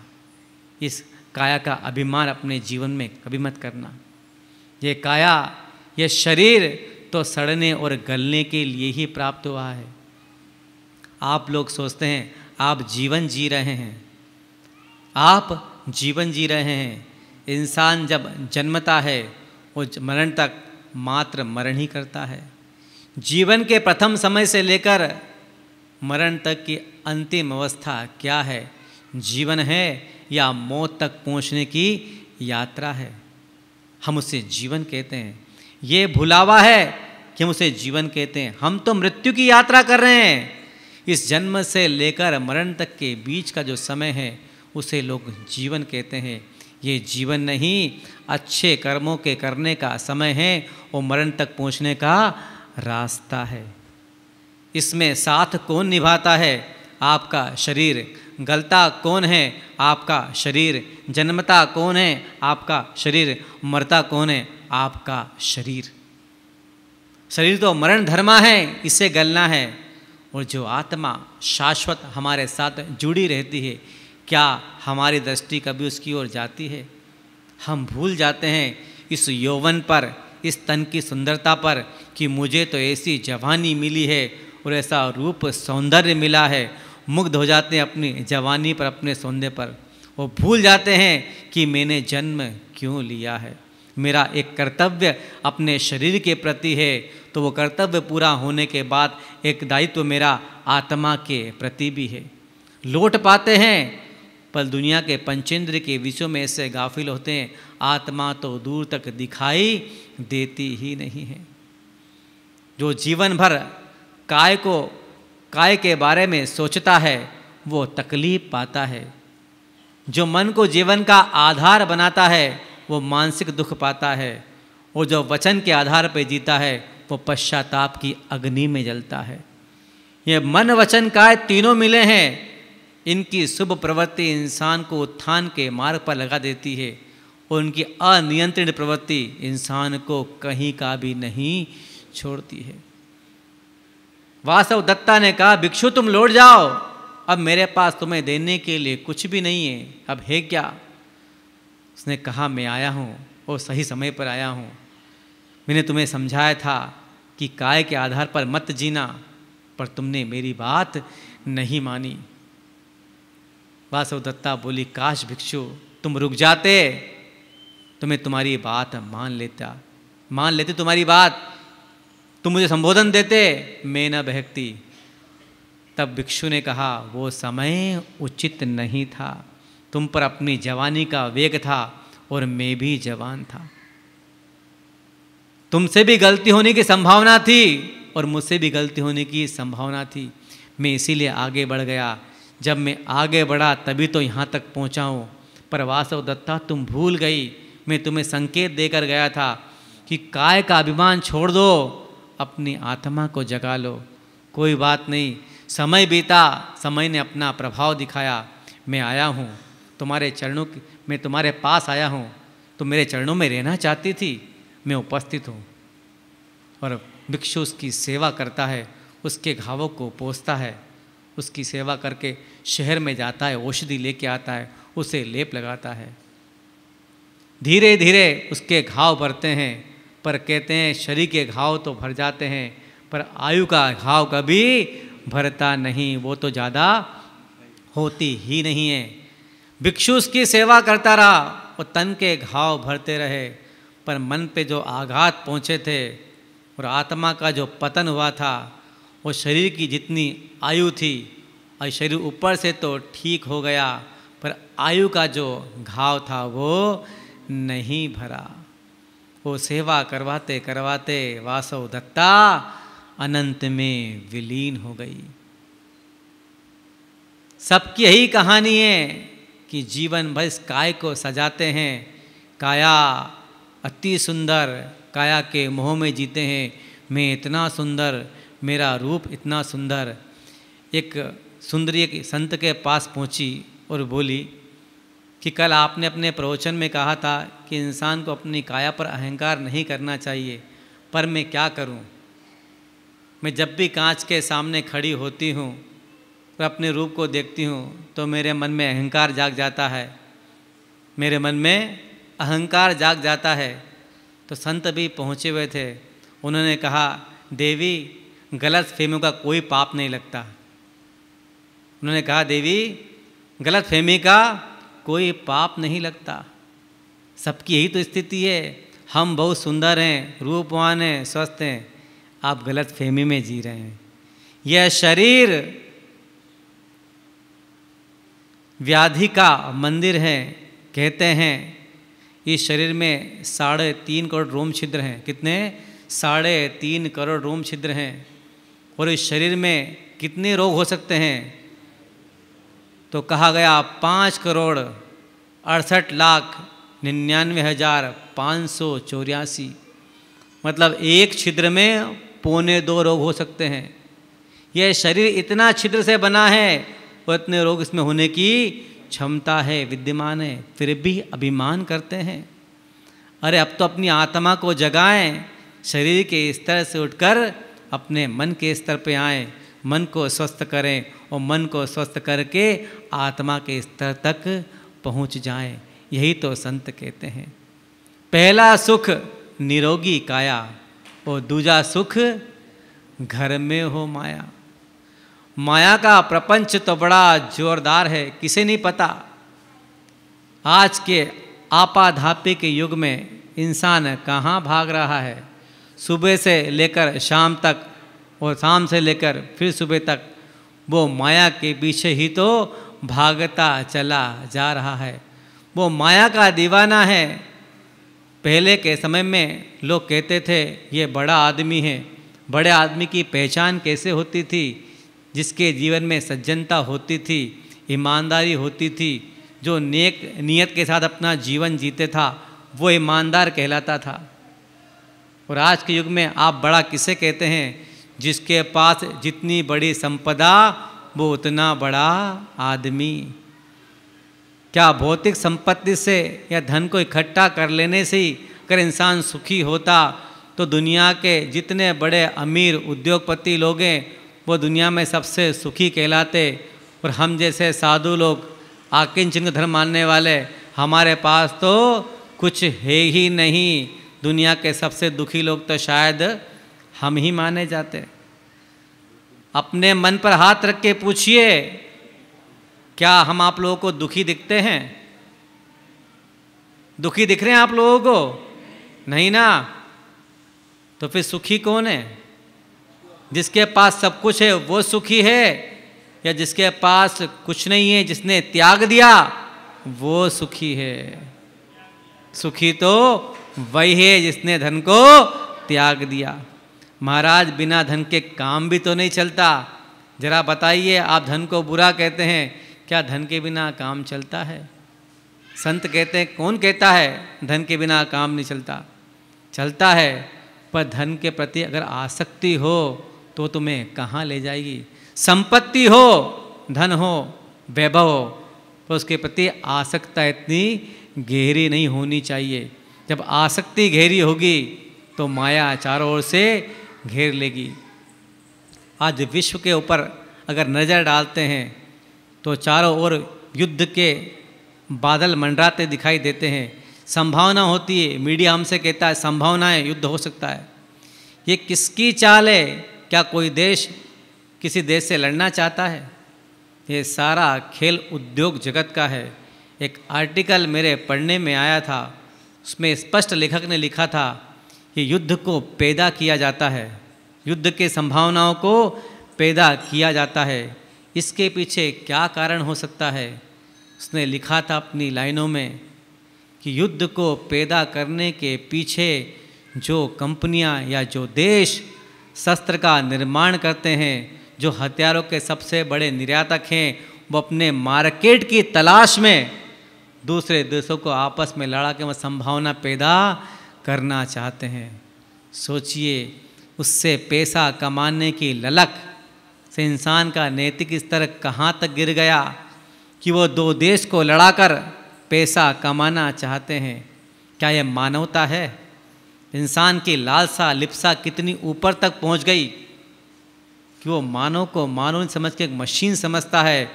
Speaker 2: इस काया का अभिमान अपने जीवन में कभी मत करना ये काया ये शरीर तो सड़ने और गलने के लिए ही प्राप्त हुआ है आप लोग सोचते हैं आप जीवन जी रहे हैं आप जीवन जी रहे हैं इंसान जब जन्मता है वो मरण तक मात्र मरण ही करता है जीवन के प्रथम समय से लेकर मरण तक की अंतिम अवस्था क्या है जीवन है या मौत तक पहुंचने की यात्रा है हम उसे जीवन कहते हैं ये भुलावा है कि हम उसे जीवन कहते हैं हम तो मृत्यु की यात्रा कर रहे हैं इस जन्म से लेकर मरण तक के बीच का जो समय है उसे लोग जीवन कहते हैं ये जीवन नहीं अच्छे कर्मों के करने का समय है और मरण तक पहुंचने का रास्ता है इसमें साथ कौन निभाता है आपका शरीर गलता कौन है आपका शरीर जन्मता कौन है आपका शरीर मरता कौन है आपका शरीर शरीर तो मरण धर्मा है इसे गलना है और जो आत्मा शाश्वत हमारे साथ जुड़ी रहती है क्या हमारी दृष्टि कभी उसकी ओर जाती है हम भूल जाते हैं इस यौवन पर इस तन की सुंदरता पर कि मुझे तो ऐसी जवानी मिली है और ऐसा रूप सौंदर्य मिला है मुग्ध हो जाते हैं अपनी जवानी पर अपने सौंदे पर वो भूल जाते हैं कि मैंने जन्म क्यों लिया है मेरा एक कर्तव्य अपने शरीर के प्रति है तो वो कर्तव्य पूरा होने के बाद एक दायित्व मेरा आत्मा के प्रति भी है लौट पाते हैं पर दुनिया के पंचेंद्र के विषयों में ऐसे गाफिल होते हैं आत्मा तो दूर तक दिखाई देती ही नहीं है जो जीवन भर काय को काय के बारे में सोचता है वो तकलीफ पाता है जो मन को जीवन का आधार बनाता है वो मानसिक दुख पाता है और जो वचन के आधार पर जीता है वो पश्चाताप की अग्नि में जलता है ये मन वचन काय तीनों मिले हैं इनकी शुभ प्रवृत्ति इंसान को उत्थान के मार्ग पर लगा देती है और उनकी अनियंत्रित प्रवृत्ति इंसान को कहीं का भी नहीं छोड़ती है वासव दत्ता ने कहा भिक्षु तुम लौट जाओ अब मेरे पास तुम्हें देने के लिए कुछ भी नहीं है अब है क्या उसने कहा मैं आया हूँ और सही समय पर आया हूँ मैंने तुम्हें समझाया था कि काय के आधार पर मत जीना पर तुमने मेरी बात नहीं मानी वासव दत्ता बोली काश भिक्षु तुम रुक जाते तो मैं तुम्हारी बात मान लेता मान लेते तुम्हारी बात तुम मुझे संबोधन देते मैं न बहकती तब भिक्षु ने कहा वो समय उचित नहीं था तुम पर अपनी जवानी का वेग था और मैं भी जवान था तुमसे भी गलती होने की संभावना थी और मुझसे भी गलती होने की संभावना थी मैं इसीलिए आगे बढ़ गया जब मैं आगे बढ़ा तभी तो यहाँ तक पहुँचा हूँ पर वासव दत्ता तुम भूल गई मैं तुम्हें संकेत देकर गया था कि काय का अभिमान छोड़ दो अपनी आत्मा को जगा लो कोई बात नहीं समय बीता समय ने अपना प्रभाव दिखाया मैं आया हूँ तुम्हारे चरणों की मैं तुम्हारे पास आया हूँ तो मेरे चरणों में रहना चाहती थी मैं उपस्थित हूँ और भिक्षु उसकी सेवा करता है उसके घावों को पोसता है उसकी सेवा करके शहर में जाता है औषधि लेके आता है उसे लेप लगाता है धीरे धीरे उसके घाव भरते हैं पर कहते हैं शरीर के घाव तो भर जाते हैं पर आयु का घाव कभी भरता नहीं वो तो ज़्यादा होती ही नहीं है भिक्षु उसकी सेवा करता रहा वो तन के घाव भरते रहे पर मन पे जो आघात पहुँचे थे और आत्मा का जो पतन हुआ था वो शरीर की जितनी आयु थी और शरीर ऊपर से तो ठीक हो गया पर आयु का जो घाव था वो नहीं भरा वो सेवा करवाते करवाते वासव दत्ता अनंत में विलीन हो गई सबकी यही कहानी है कि जीवन भर इस काय को सजाते हैं काया अति सुंदर काया के मोह में जीते हैं मैं इतना सुंदर मेरा रूप इतना सुंदर एक सुंदरी एक संत के पास पहुंची और बोली कि कल आपने अपने प्रवचन में कहा था कि इंसान को अपनी काया पर अहंकार नहीं करना चाहिए पर मैं क्या करूं? मैं जब भी कांच के सामने खड़ी होती हूं और अपने रूप को देखती हूं तो मेरे मन में अहंकार जाग जाता है मेरे मन में अहंकार जाग जाता है तो संत भी पहुँचे हुए थे उन्होंने कहा देवी गलत फहमियों का कोई पाप नहीं लगता उन्होंने कहा देवी गलत फहमी का कोई पाप नहीं लगता सबकी यही तो स्थिति है हम बहुत सुंदर हैं रूपवान हैं स्वस्थ हैं आप गलत फहमी में जी रहे हैं यह शरीर व्याधि का मंदिर है कहते हैं इस शरीर में साढ़े तीन करोड़ रोम छिद्र हैं कितने साढ़े तीन करोड़ रोम छिद्र हैं और इस शरीर में कितने रोग हो सकते हैं तो कहा गया पाँच करोड़ अड़सठ लाख निन्यानवे हज़ार पाँच सौ चौरासी मतलब एक छिद्र में पौने दो रोग हो सकते हैं यह शरीर इतना छिद्र से बना है उतने रोग इसमें होने की क्षमता है विद्यमान है फिर भी अभिमान करते हैं अरे अब तो अपनी आत्मा को जगाएं शरीर के स्तर से उठकर अपने मन के स्तर पर आएं मन को स्वस्थ करें और मन को स्वस्थ करके आत्मा के स्तर तक पहुंच जाएं यही तो संत कहते हैं पहला सुख निरोगी काया और दूजा सुख घर में हो माया माया का प्रपंच तो बड़ा जोरदार है किसे नहीं पता आज के आपाधापी के युग में इंसान कहाँ भाग रहा है सुबह से लेकर शाम तक और शाम से लेकर फिर सुबह तक वो माया के पीछे ही तो भागता चला जा रहा है वो माया का दीवाना है पहले के समय में लोग कहते थे ये बड़ा आदमी है बड़े आदमी की पहचान कैसे होती थी जिसके जीवन में सज्जनता होती थी ईमानदारी होती थी जो नेक नियत के साथ अपना जीवन जीते था वो ईमानदार कहलाता था और आज के युग में आप बड़ा किसे कहते हैं जिसके पास जितनी बड़ी संपदा वो उतना बड़ा आदमी क्या भौतिक संपत्ति से या धन को इकट्ठा कर लेने से ही अगर इंसान सुखी होता तो दुनिया के जितने बड़े अमीर उद्योगपति लोग हैं वो दुनिया में सबसे सुखी कहलाते और हम जैसे साधु लोग आकिंचन धर्म मानने वाले हमारे पास तो कुछ है ही नहीं दुनिया के सबसे दुखी लोग तो शायद हम ही माने जाते अपने मन पर हाथ रख के पूछिए क्या हम आप लोगों को दुखी दिखते हैं दुखी दिख रहे हैं आप लोगों को नहीं ना तो फिर सुखी कौन है जिसके पास सब कुछ है वो सुखी है या जिसके पास कुछ नहीं है जिसने त्याग दिया वो सुखी है सुखी तो वही है जिसने धन को त्याग दिया महाराज बिना धन के काम भी तो नहीं चलता जरा बताइए आप धन को बुरा कहते हैं क्या धन के बिना काम चलता है संत कहते हैं कौन कहता है धन के बिना काम नहीं चलता चलता है पर धन के प्रति अगर आसक्ति हो तो तुम्हें कहाँ ले जाएगी संपत्ति हो धन हो वैभव हो पर उसके प्रति आसक्ता इतनी गहरी नहीं होनी चाहिए जब आसक्ति गहरी होगी तो माया चारों ओर से घेर लेगी आज विश्व के ऊपर अगर नज़र डालते हैं तो चारों ओर युद्ध के बादल मंडराते दिखाई देते हैं संभावना होती है मीडिया हमसे कहता है संभावनाएं युद्ध हो सकता है ये किसकी चाल है क्या कोई देश किसी देश से लड़ना चाहता है ये सारा खेल उद्योग जगत का है एक आर्टिकल मेरे पढ़ने में आया था उसमें स्पष्ट लेखक ने लिखा था कि युद्ध को पैदा किया जाता है युद्ध के संभावनाओं को पैदा किया जाता है इसके पीछे क्या कारण हो सकता है उसने लिखा था अपनी लाइनों में कि युद्ध को पैदा करने के पीछे जो कंपनियां या जो देश शस्त्र का निर्माण करते हैं जो हथियारों के सबसे बड़े निर्यातक हैं वो अपने मार्केट की तलाश में दूसरे देशों को आपस में लड़ा के वह संभावना पैदा करना चाहते हैं सोचिए उससे पैसा कमाने की ललक से इंसान का नैतिक स्तर कहाँ तक गिर गया कि वो दो देश को लड़ाकर पैसा कमाना चाहते हैं क्या यह मानवता है इंसान की लालसा लिप्सा कितनी ऊपर तक पहुँच गई कि वो मानव को मानव समझ के एक मशीन समझता है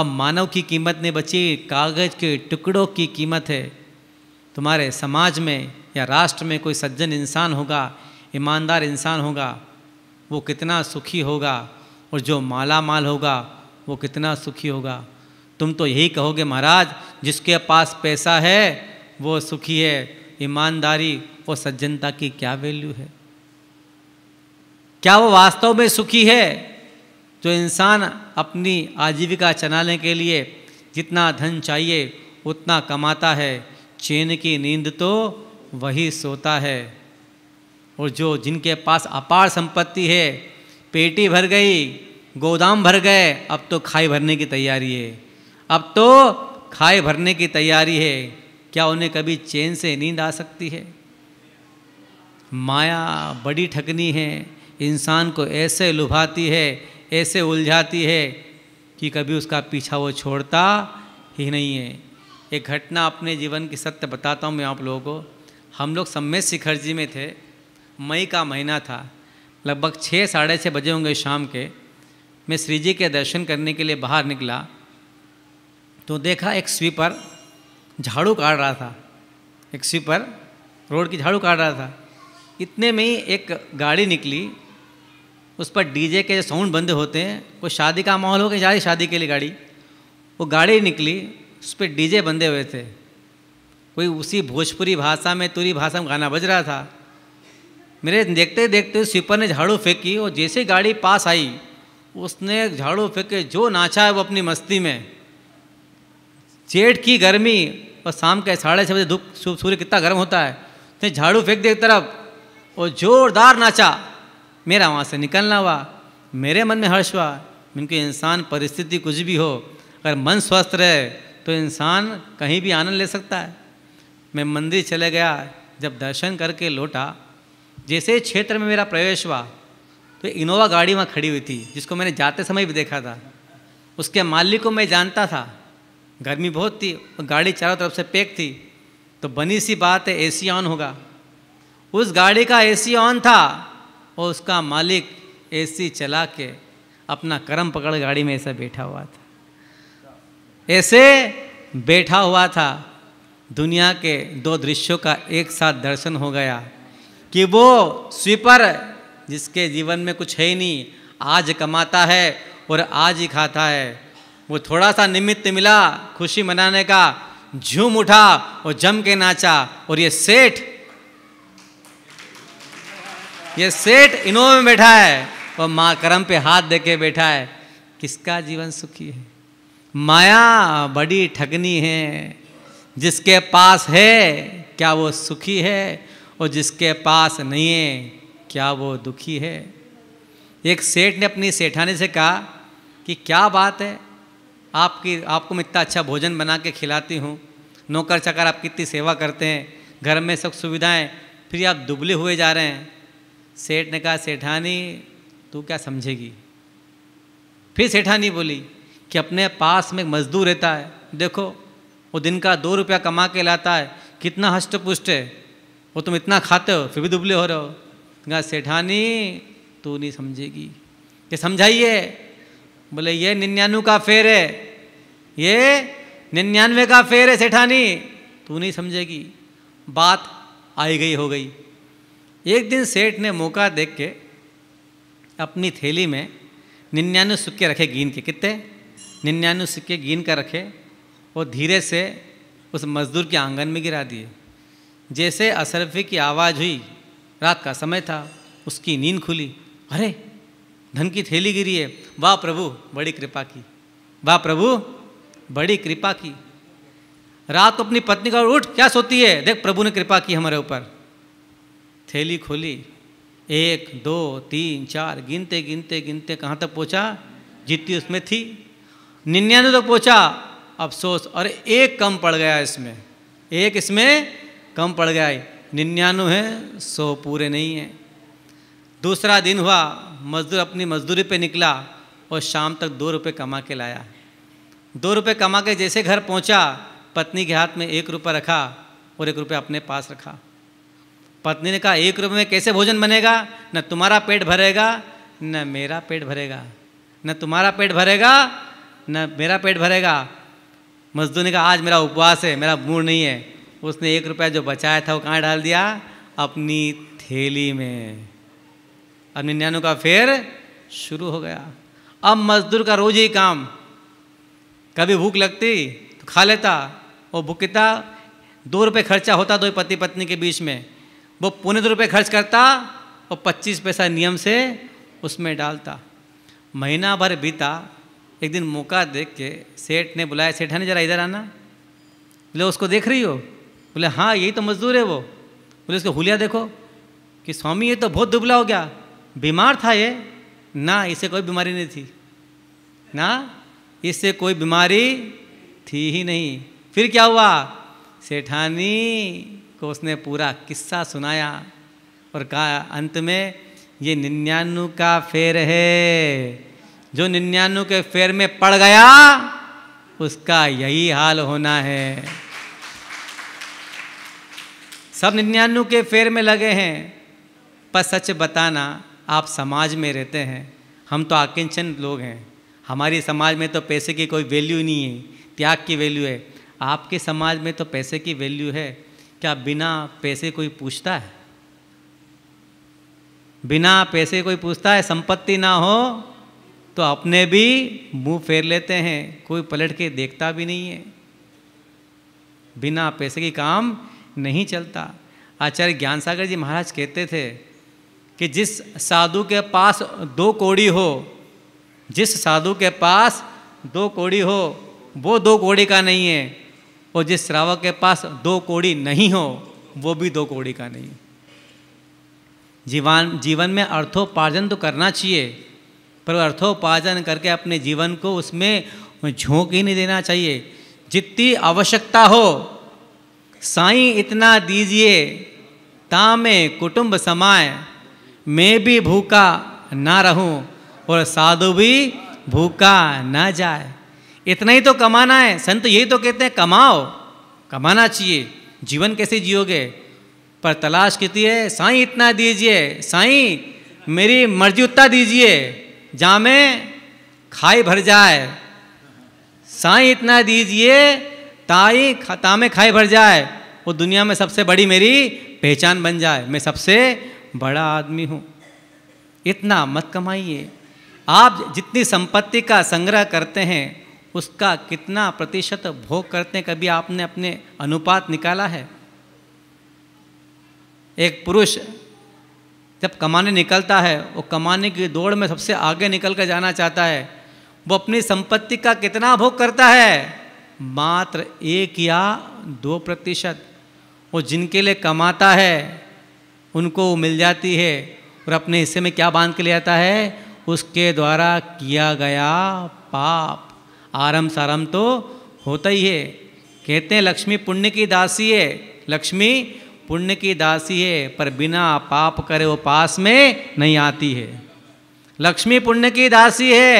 Speaker 2: अब मानव की कीमत नहीं बची कागज़ के टुकड़ों की कीमत है तुम्हारे समाज में या राष्ट्र में कोई सज्जन इंसान होगा ईमानदार इंसान होगा वो कितना सुखी होगा और जो माला माल होगा वो कितना सुखी होगा तुम तो यही कहोगे महाराज जिसके पास पैसा है वो सुखी है ईमानदारी और सज्जनता की क्या वैल्यू है क्या वो वास्तव में सुखी है जो इंसान अपनी आजीविका चलाने के लिए जितना धन चाहिए उतना कमाता है चैन की नींद तो वही सोता है और जो जिनके पास अपार संपत्ति है पेटी भर गई गोदाम भर गए अब तो खाई भरने की तैयारी है अब तो खाई भरने की तैयारी है क्या उन्हें कभी चैन से नींद आ सकती है माया बड़ी ठकनी है इंसान को ऐसे लुभाती है ऐसे उलझाती है कि कभी उसका पीछा वो छोड़ता ही नहीं है एक घटना अपने जीवन की सत्य बताता हूँ मैं आप लोगों को हम लोग शिखर जी में थे मई का महीना था लगभग छः साढ़े छः बजे होंगे शाम के मैं श्री जी के दर्शन करने के लिए बाहर निकला तो देखा एक स्वीपर झाड़ू काट रहा था एक स्वीपर रोड की झाड़ू काट रहा था इतने में ही एक गाड़ी निकली उस पर डीजे के जो साउंड बंद होते हैं वो शादी का माहौल हो गया शादी शादी के लिए गाड़ी वो गाड़ी निकली उस पर डीजे बंधे हुए थे कोई उसी भोजपुरी भाषा में तुरी भाषा में गाना बज रहा था मेरे देखते देखते स्वीपर ने झाड़ू फेंकी और जैसे गाड़ी पास आई उसने झाड़ू फेंके जो नाचा है वो अपनी मस्ती में जेठ की गर्मी और शाम के साढ़े छः बजे धूप सूर्य कितना गर्म होता है उसने झाड़ू फेंक दिया एक तरफ और जोरदार नाचा मेरा वहाँ से निकलना हुआ मेरे मन में हर्ष हुआ इनके इंसान परिस्थिति कुछ भी हो अगर मन स्वस्थ रहे तो इंसान कहीं भी आनंद ले सकता है मैं मंदिर चले गया जब दर्शन करके लौटा जैसे क्षेत्र में मेरा प्रवेश हुआ तो इनोवा गाड़ी वहाँ खड़ी हुई थी जिसको मैंने जाते समय भी देखा था उसके मालिक को मैं जानता था गर्मी बहुत थी और गाड़ी चारों तरफ से पैक थी तो बनी सी बात है एसी ऑन होगा उस गाड़ी का एसी ऑन था और उसका मालिक एसी चला के अपना कर्म पकड़ गाड़ी में ऐसा बैठा हुआ था ऐसे बैठा हुआ था दुनिया के दो दृश्यों का एक साथ दर्शन हो गया कि वो स्वीपर जिसके जीवन में कुछ है ही नहीं आज कमाता है और आज ही खाता है वो थोड़ा सा निमित्त मिला खुशी मनाने का झूम उठा और जम के नाचा और ये सेठ ये सेठ इनो में बैठा है और माँ करम पे हाथ दे के बैठा है किसका जीवन सुखी है माया बड़ी ठगनी है जिसके पास है क्या वो सुखी है और जिसके पास नहीं है क्या वो दुखी है एक सेठ ने अपनी सेठानी से कहा कि क्या बात है आपकी आपको मैं इतना अच्छा भोजन बना के खिलाती हूँ नौकर चाकर आप कितनी सेवा करते हैं घर में सब सुविधाएं फिर आप दुबले हुए जा रहे हैं सेठ ने कहा सेठानी तू क्या समझेगी फिर सेठानी बोली कि अपने पास में एक मजदूर रहता है देखो वो दिन का दो रुपया कमा के लाता है कितना हष्ट पुष्ट है वो तुम इतना खाते हो फिर भी दुबले हो रहे हो कहा सेठानी तू नहीं समझेगी ये समझाइए बोले ये निन्यानवे का फेर है ये निन्यानवे का फेर है सेठानी तू नहीं समझेगी बात आई गई हो गई एक दिन सेठ ने मौका देख के अपनी थैली में निन्यानवे सुक्के रखे गीन के कितने निन्यानवे सिक्के गिन कर रखे और धीरे से उस मज़दूर के आंगन में गिरा दिए जैसे अशरफी की आवाज़ हुई रात का समय था उसकी नींद खुली अरे धन की थैली गिरी है वाह प्रभु बड़ी कृपा की वाह प्रभु बड़ी कृपा की रात को अपनी पत्नी का उठ क्या सोती है देख प्रभु ने कृपा की हमारे ऊपर थैली खोली एक दो तीन चार गिनते गिनते गिनते कहाँ तक पहुँचा जितनी उसमें थी निन्यानवे तक तो अफसोस और एक कम पड़ गया इसमें एक इसमें कम पड़ गया निन्यानवे है सौ पूरे नहीं हैं दूसरा दिन हुआ मजदूर अपनी मजदूरी पे निकला और शाम तक दो रुपये कमा के लाया दो रुपये कमा के जैसे घर पहुंचा पत्नी के हाथ में एक रुपया रखा और एक रुपया अपने पास रखा पत्नी ने कहा एक रुपये में कैसे भोजन बनेगा न तुम्हारा पेट भरेगा न मेरा पेट भरेगा न तुम्हारा पेट भरेगा न मेरा पेट भरेगा मजदूर ने कहा आज मेरा उपवास है मेरा मूड नहीं है उसने एक रुपया जो बचाया था वो कहाँ डाल दिया अपनी थैली में अब निन्यानु का फेर शुरू हो गया अब मजदूर का रोज ही काम कभी भूख लगती तो खा लेता वो भूख कितना दो रुपये खर्चा होता दो तो पति पत्नी के बीच में वो पौने दो रुपये खर्च करता और पच्चीस पैसा नियम से उसमें डालता महीना भर बीता एक दिन मौका देख के सेठ ने बुलाया सेठ है जरा इधर आना बोले उसको देख रही हो बोले हाँ यही तो मजदूर है वो बोले उसको हुलिया देखो कि स्वामी ये तो बहुत दुबला हो गया बीमार था ये ना इसे कोई बीमारी नहीं थी ना इससे कोई बीमारी थी ही नहीं फिर क्या हुआ सेठानी को उसने पूरा किस्सा सुनाया और कहा अंत में ये निन्यानु का फेर है जो निन्यानवे के फेर में पड़ गया उसका यही हाल होना है सब निन्यानवे के फेर में लगे हैं पर सच बताना आप समाज में रहते हैं हम तो आकिंचन लोग हैं हमारे समाज में तो पैसे की कोई वैल्यू नहीं है त्याग की वैल्यू है आपके समाज में तो पैसे की वैल्यू है क्या बिना पैसे कोई पूछता है बिना पैसे कोई पूछता है संपत्ति ना हो तो अपने भी मुंह फेर लेते हैं कोई पलट के देखता भी नहीं है बिना पैसे की काम नहीं चलता आचार्य ज्ञान सागर जी महाराज कहते थे कि जिस साधु के पास दो कोड़ी हो जिस साधु के पास दो कोड़ी हो वो दो कोड़ी का नहीं है और जिस श्रावक के पास दो कोड़ी नहीं हो वो भी दो कोड़ी का नहीं जीवन जीवन में अर्थोपार्जन तो करना चाहिए पर अर्थोपार्जन करके अपने जीवन को उसमें झोंक ही नहीं देना चाहिए जितनी आवश्यकता हो साई इतना दीजिए तामे कुटुंब समाय मैं भी भूखा ना रहूं और साधु भी भूखा ना जाए इतना ही तो कमाना है संत यही तो कहते हैं कमाओ कमाना चाहिए जीवन कैसे जियोगे पर तलाश कितनी तो है साई इतना दीजिए साई मेरी मर्जी उतना दीजिए जामे खाई भर जाए साई इतना दीजिए ताई खता में खाई भर जाए वो दुनिया में सबसे बड़ी मेरी पहचान बन जाए मैं सबसे बड़ा आदमी हूँ इतना मत कमाइए आप जितनी संपत्ति का संग्रह करते हैं उसका कितना प्रतिशत भोग करते हैं कभी आपने अपने अनुपात निकाला है एक पुरुष जब कमाने निकलता है वो कमाने की दौड़ में सबसे आगे निकल कर जाना चाहता है वो अपनी संपत्ति का कितना भोग करता है मात्र एक या दो प्रतिशत वो जिनके लिए कमाता है उनको मिल जाती है और अपने हिस्से में क्या बांध के ले आता है उसके द्वारा किया गया पाप आरम सारम तो होता ही है कहते हैं लक्ष्मी पुण्य की दासी है लक्ष्मी पुण्य की दासी है पर बिना पाप करे वो पास में नहीं आती है लक्ष्मी पुण्य की दासी है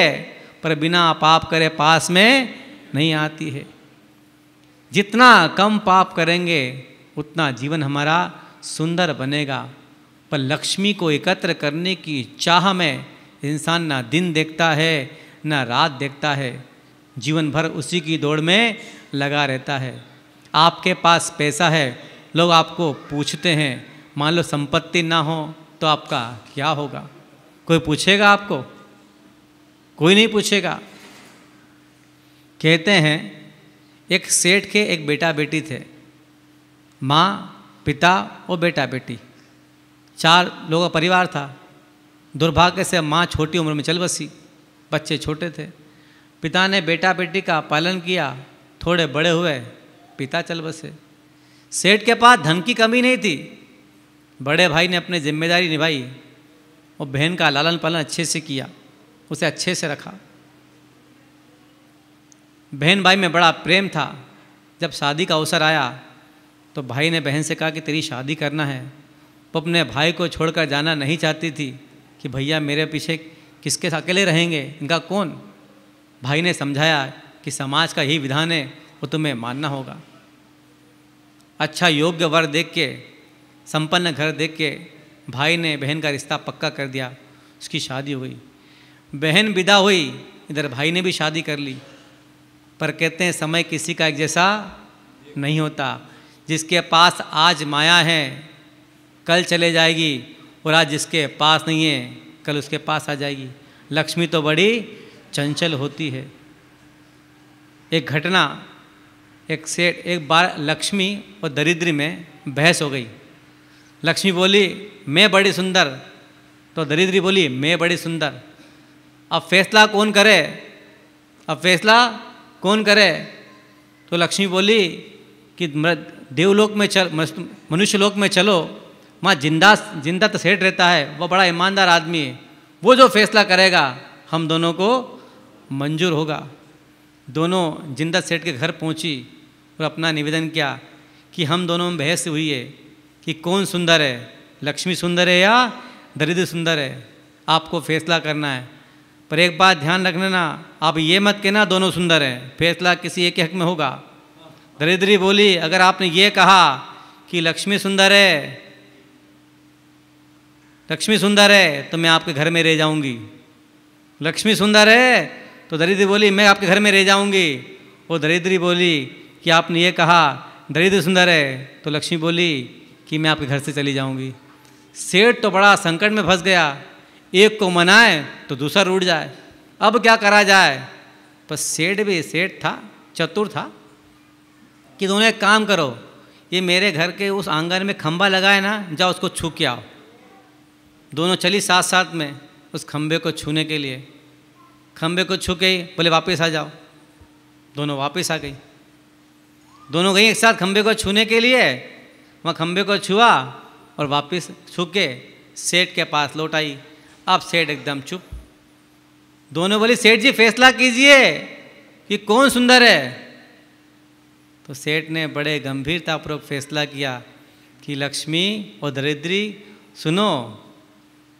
Speaker 2: पर बिना पाप करे पास में नहीं आती है जितना कम पाप करेंगे उतना जीवन हमारा सुंदर बनेगा पर लक्ष्मी को एकत्र करने की चाह में इंसान ना दिन देखता है ना रात देखता है जीवन भर उसी की दौड़ में लगा रहता है आपके पास पैसा है लोग आपको पूछते हैं मान लो संपत्ति ना हो तो आपका क्या होगा कोई पूछेगा आपको कोई नहीं पूछेगा कहते हैं एक सेठ के एक बेटा बेटी थे माँ पिता और बेटा बेटी चार लोगों का परिवार था दुर्भाग्य से माँ छोटी उम्र में चल बसी बच्चे छोटे थे पिता ने बेटा बेटी का पालन किया थोड़े बड़े हुए पिता चल बसे सेठ के पास धन की कमी नहीं थी बड़े भाई ने अपनी जिम्मेदारी निभाई और बहन का लालन पालन अच्छे से किया उसे अच्छे से रखा बहन भाई में बड़ा प्रेम था जब शादी का अवसर आया तो भाई ने बहन से कहा कि तेरी शादी करना है वो अपने भाई को छोड़कर जाना नहीं चाहती थी कि भैया मेरे पीछे किसके साथ अकेले रहेंगे इनका कौन भाई ने समझाया कि समाज का यही विधान है वो तुम्हें मानना होगा अच्छा योग्य वर देख के संपन्न घर देख के भाई ने बहन का रिश्ता पक्का कर दिया उसकी शादी हुई बहन विदा हुई इधर भाई ने भी शादी कर ली पर कहते हैं समय किसी का एक जैसा नहीं होता जिसके पास आज माया है कल चले जाएगी और आज जिसके पास नहीं है कल उसके पास आ जाएगी लक्ष्मी तो बड़ी चंचल होती है एक घटना एक सेठ एक बार लक्ष्मी और दरिद्री में बहस हो गई लक्ष्मी बोली मैं बड़ी सुंदर तो दरिद्री बोली मैं बड़ी सुंदर अब फैसला कौन करे अब फैसला कौन करे तो लक्ष्मी बोली कि देवलोक में चल मनुष्य लोक में चलो माँ जिंदा जिंदा तो सेठ रहता है वह बड़ा ईमानदार आदमी है वो जो फैसला करेगा हम दोनों को मंजूर होगा दोनों जिंदा सेठ के घर पहुंची और अपना निवेदन किया कि हम दोनों में बहस हुई है कि कौन सुंदर है लक्ष्मी सुंदर है या दरिद्र सुंदर है आपको फैसला करना है पर एक बात ध्यान रखना ना आप ये मत कहना दोनों सुंदर हैं फैसला किसी एक हक में होगा दरिद्री बोली अगर आपने ये कहा कि लक्ष्मी सुंदर है लक्ष्मी सुंदर है तो मैं आपके घर में रह जाऊंगी लक्ष्मी सुंदर है तो दरिद्री बोली मैं आपके घर में रह जाऊंगी वो दरिद्री बोली कि आपने ये कहा दरिद्र सुंदर है तो लक्ष्मी बोली कि मैं आपके घर से चली जाऊंगी सेठ तो बड़ा संकट में फंस गया एक को मनाए तो दूसरा रूट जाए अब क्या करा जाए पर सेठ भी सेठ था चतुर था कि दोनों एक काम करो ये मेरे घर के उस आंगन में खंबा लगाए ना जाओ उसको छू के आओ दोनों चली साथ साथ में उस खंबे को छूने के लिए खम्बे को छू के बोले वापस आ जाओ दोनों वापस आ गई दोनों गई एक साथ खम्बे को छूने के लिए वहाँ खम्बे को छुआ और वापस छू के सेठ के पास लौट आई अब सेठ एकदम चुप दोनों बोली सेठ जी फैसला कीजिए कि कौन सुंदर है तो सेठ ने बड़े गंभीरतापूर्वक फैसला किया कि लक्ष्मी और दरिद्री सुनो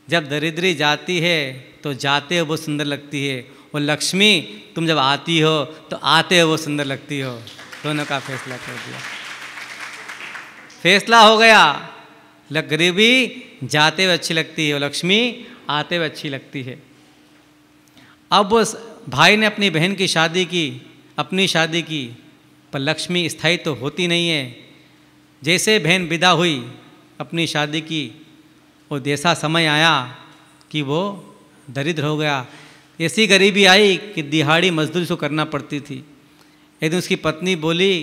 Speaker 2: जब दरिद्री जाती है तो जाते हो वो सुंदर लगती है और लक्ष्मी तुम जब आती हो तो आते हो वो सुंदर लगती हो दोनों का फैसला कर दिया फैसला हो गया गरीबी जाते हुए अच्छी लगती है और लक्ष्मी आते हुए अच्छी लगती है अब उस भाई ने अपनी बहन की शादी की अपनी शादी की पर लक्ष्मी स्थायी तो होती नहीं है जैसे बहन विदा हुई अपनी शादी की और जैसा समय आया कि वो दरिद्र हो गया ऐसी गरीबी आई कि दिहाड़ी मजदूरी से करना पड़ती थी एक दिन उसकी पत्नी बोली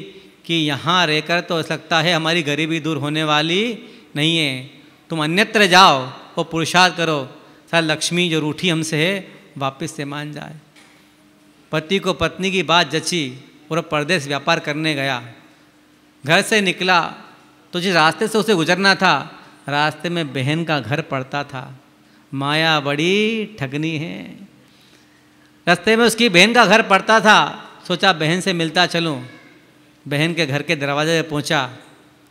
Speaker 2: कि यहाँ रहकर तो सकता है हमारी गरीबी दूर होने वाली नहीं है तुम अन्यत्र जाओ और पुरुषार्थ करो सर लक्ष्मी जो रूठी हमसे है वापस से मान जाए पति को पत्नी की बात जची और परदेश व्यापार करने गया घर से निकला तो जिस रास्ते से उसे गुजरना था रास्ते में बहन का घर पड़ता था माया बड़ी ठगनी है रास्ते में उसकी बहन का घर पड़ता था सोचा बहन से मिलता चलूँ बहन के घर के दरवाजे पर पहुँचा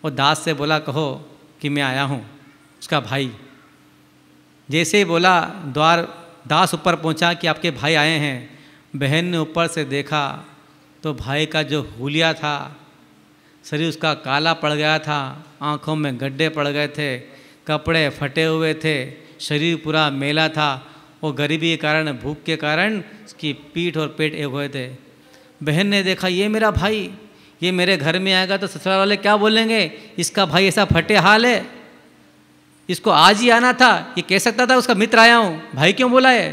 Speaker 2: और दास से बोला कहो कि मैं आया हूँ उसका भाई जैसे ही बोला द्वार दास ऊपर पहुँचा कि आपके भाई आए हैं बहन ने ऊपर से देखा तो भाई का जो हुलिया था शरीर उसका काला पड़ गया था आँखों में गड्ढे पड़ गए थे कपड़े फटे हुए थे शरीर पूरा मेला था वो गरीबी के कारण भूख के कारण उसकी पीठ और पेट एक हुए थे बहन ने देखा ये मेरा भाई ये मेरे घर में आएगा तो ससुराल वाले क्या बोलेंगे इसका भाई ऐसा फटे हाल है इसको आज ही आना था ये कह सकता था उसका मित्र आया हूँ भाई क्यों बोला है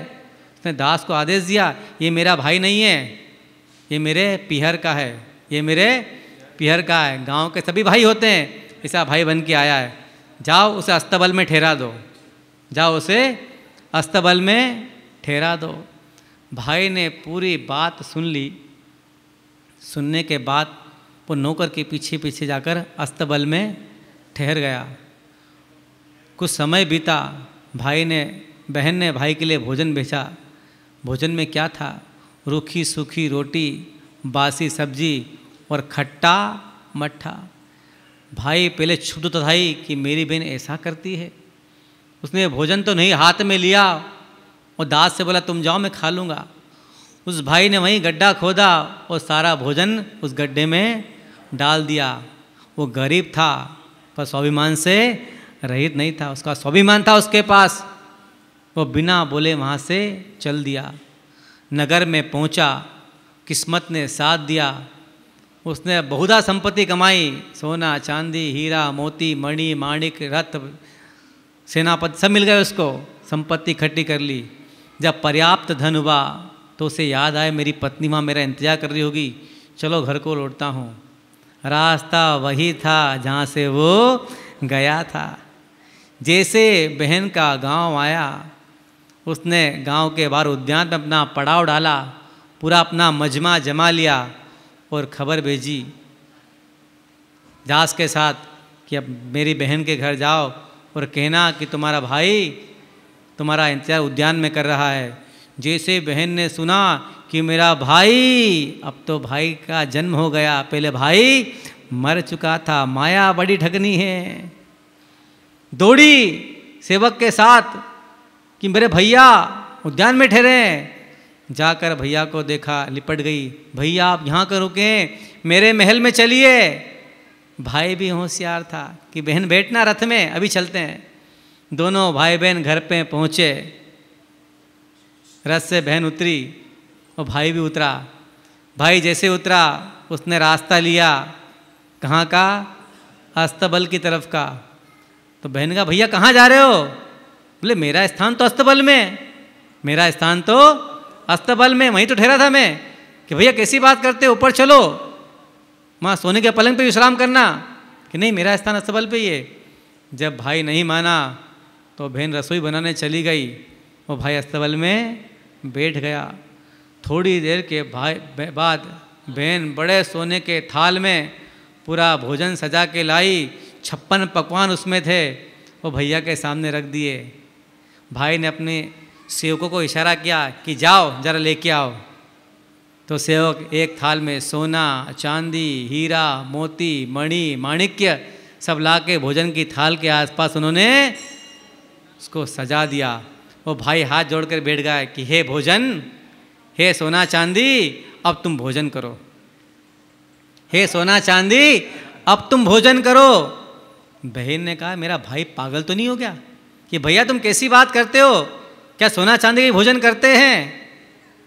Speaker 2: उसने दास को आदेश दिया ये मेरा भाई नहीं है ये मेरे पिहर का है ये मेरे पिहर का है गांव के सभी भाई होते हैं ऐसा भाई बन के आया है जाओ उसे अस्तबल में ठहरा दो जाओ उसे अस्तबल में ठहरा दो भाई ने पूरी बात सुन ली सुनने के बाद वो नौकर के पीछे पीछे जाकर अस्तबल में ठहर गया कुछ समय बीता भाई ने बहन ने भाई के लिए भोजन बेचा भोजन में क्या था रूखी सूखी रोटी बासी सब्जी और खट्टा मट्ठा भाई पहले छुप तो था ही कि मेरी बहन ऐसा करती है उसने भोजन तो नहीं हाथ में लिया और दास से बोला तुम जाओ मैं खा लूँगा उस भाई ने वहीं गड्ढा खोदा और सारा भोजन उस गड्ढे में डाल दिया वो गरीब था पर स्वाभिमान से रहित नहीं था उसका स्वाभिमान था उसके पास वो बिना बोले वहाँ से चल दिया नगर में पहुँचा किस्मत ने साथ दिया उसने बहुधा संपत्ति कमाई सोना चांदी हीरा मोती मणि माणिक रथ सेनापति सब मिल गए उसको संपत्ति इकट्ठी कर ली जब पर्याप्त धन हुआ तो उसे याद आए मेरी पत्नी माँ मेरा इंतजार कर रही होगी चलो घर को लौटता हूँ रास्ता वही था जहाँ से वो गया था जैसे बहन का गांव आया उसने गांव के बाहर उद्यान में अपना पड़ाव डाला पूरा अपना मजमा जमा लिया और खबर भेजी दास के साथ कि अब मेरी बहन के घर जाओ और कहना कि तुम्हारा भाई तुम्हारा इंतजार उद्यान में कर रहा है जैसे बहन ने सुना कि मेरा भाई अब तो भाई का जन्म हो गया पहले भाई मर चुका था माया बड़ी ठगनी है दौड़ी सेवक के साथ कि मेरे भैया उद्यान में ठहरे जाकर भैया को देखा लिपट गई भैया आप यहाँ कर रुके मेरे महल में चलिए भाई भी होशियार था कि बहन बैठना रथ में अभी चलते हैं दोनों भाई बहन घर पे पहुँचे रथ से बहन उतरी और भाई भी उतरा भाई जैसे उतरा उसने रास्ता लिया कहाँ का अस्तबल की तरफ का तो बहन का भैया कहाँ जा रहे हो बोले मेरा स्थान तो अस्तबल में मेरा स्थान तो अस्तबल में वहीं तो ठहरा था मैं कि भैया कैसी बात करते ऊपर चलो माँ सोने के पलंग पे विश्राम करना कि नहीं मेरा स्थान अस्तबल पे ही है जब भाई नहीं माना तो बहन रसोई बनाने चली गई वो भाई अस्तबल में बैठ गया थोड़ी देर के भाई बाद बहन बड़े सोने के थाल में पूरा भोजन सजा के लाई छप्पन पकवान उसमें थे वो भैया के सामने रख दिए भाई ने अपने सेवकों को इशारा किया कि जाओ ज़रा लेके आओ तो सेवक एक थाल में सोना चांदी हीरा मोती मणि माणिक्य सब ला के भोजन की थाल के आसपास उन्होंने उसको सजा दिया वो भाई हाथ जोड़कर बैठ गए कि हे भोजन हे सोना चांदी अब तुम भोजन करो हे सोना चांदी अब तुम भोजन करो बहन ने कहा मेरा भाई पागल तो नहीं हो गया कि भैया तुम कैसी बात करते हो क्या सोना चांदी के भोजन करते हैं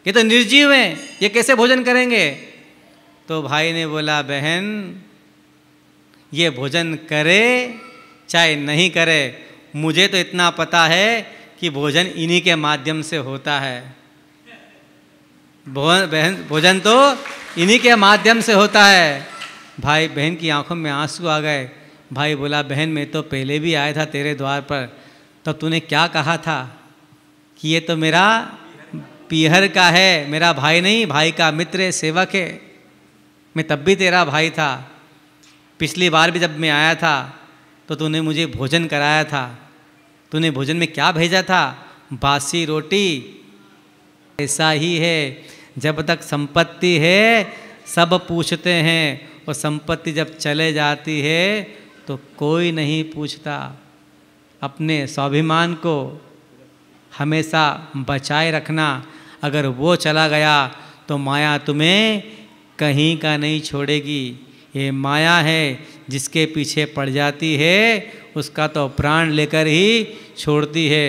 Speaker 2: ये तो निर्जीव हैं ये कैसे भोजन करेंगे तो भाई ने बोला बहन ये भोजन करे चाहे नहीं करे मुझे तो इतना पता है कि भोजन इन्हीं के माध्यम से होता है बहन भोजन तो इन्हीं के माध्यम से होता है भाई बहन की आंखों में आंसू आ गए भाई बोला बहन मैं तो पहले भी आया था तेरे द्वार पर तब तूने क्या कहा था कि ये तो मेरा पीहर का है मेरा भाई नहीं भाई का मित्र है सेवक है मैं तब भी तेरा भाई था पिछली बार भी जब मैं आया था तो तूने मुझे भोजन कराया था तूने भोजन में क्या भेजा था बासी रोटी ऐसा ही है जब तक संपत्ति है सब पूछते हैं और संपत्ति जब चले जाती है तो कोई नहीं पूछता अपने स्वाभिमान को हमेशा बचाए रखना अगर वो चला गया तो माया तुम्हें कहीं का नहीं छोड़ेगी ये माया है जिसके पीछे पड़ जाती है उसका तो प्राण लेकर ही छोड़ती है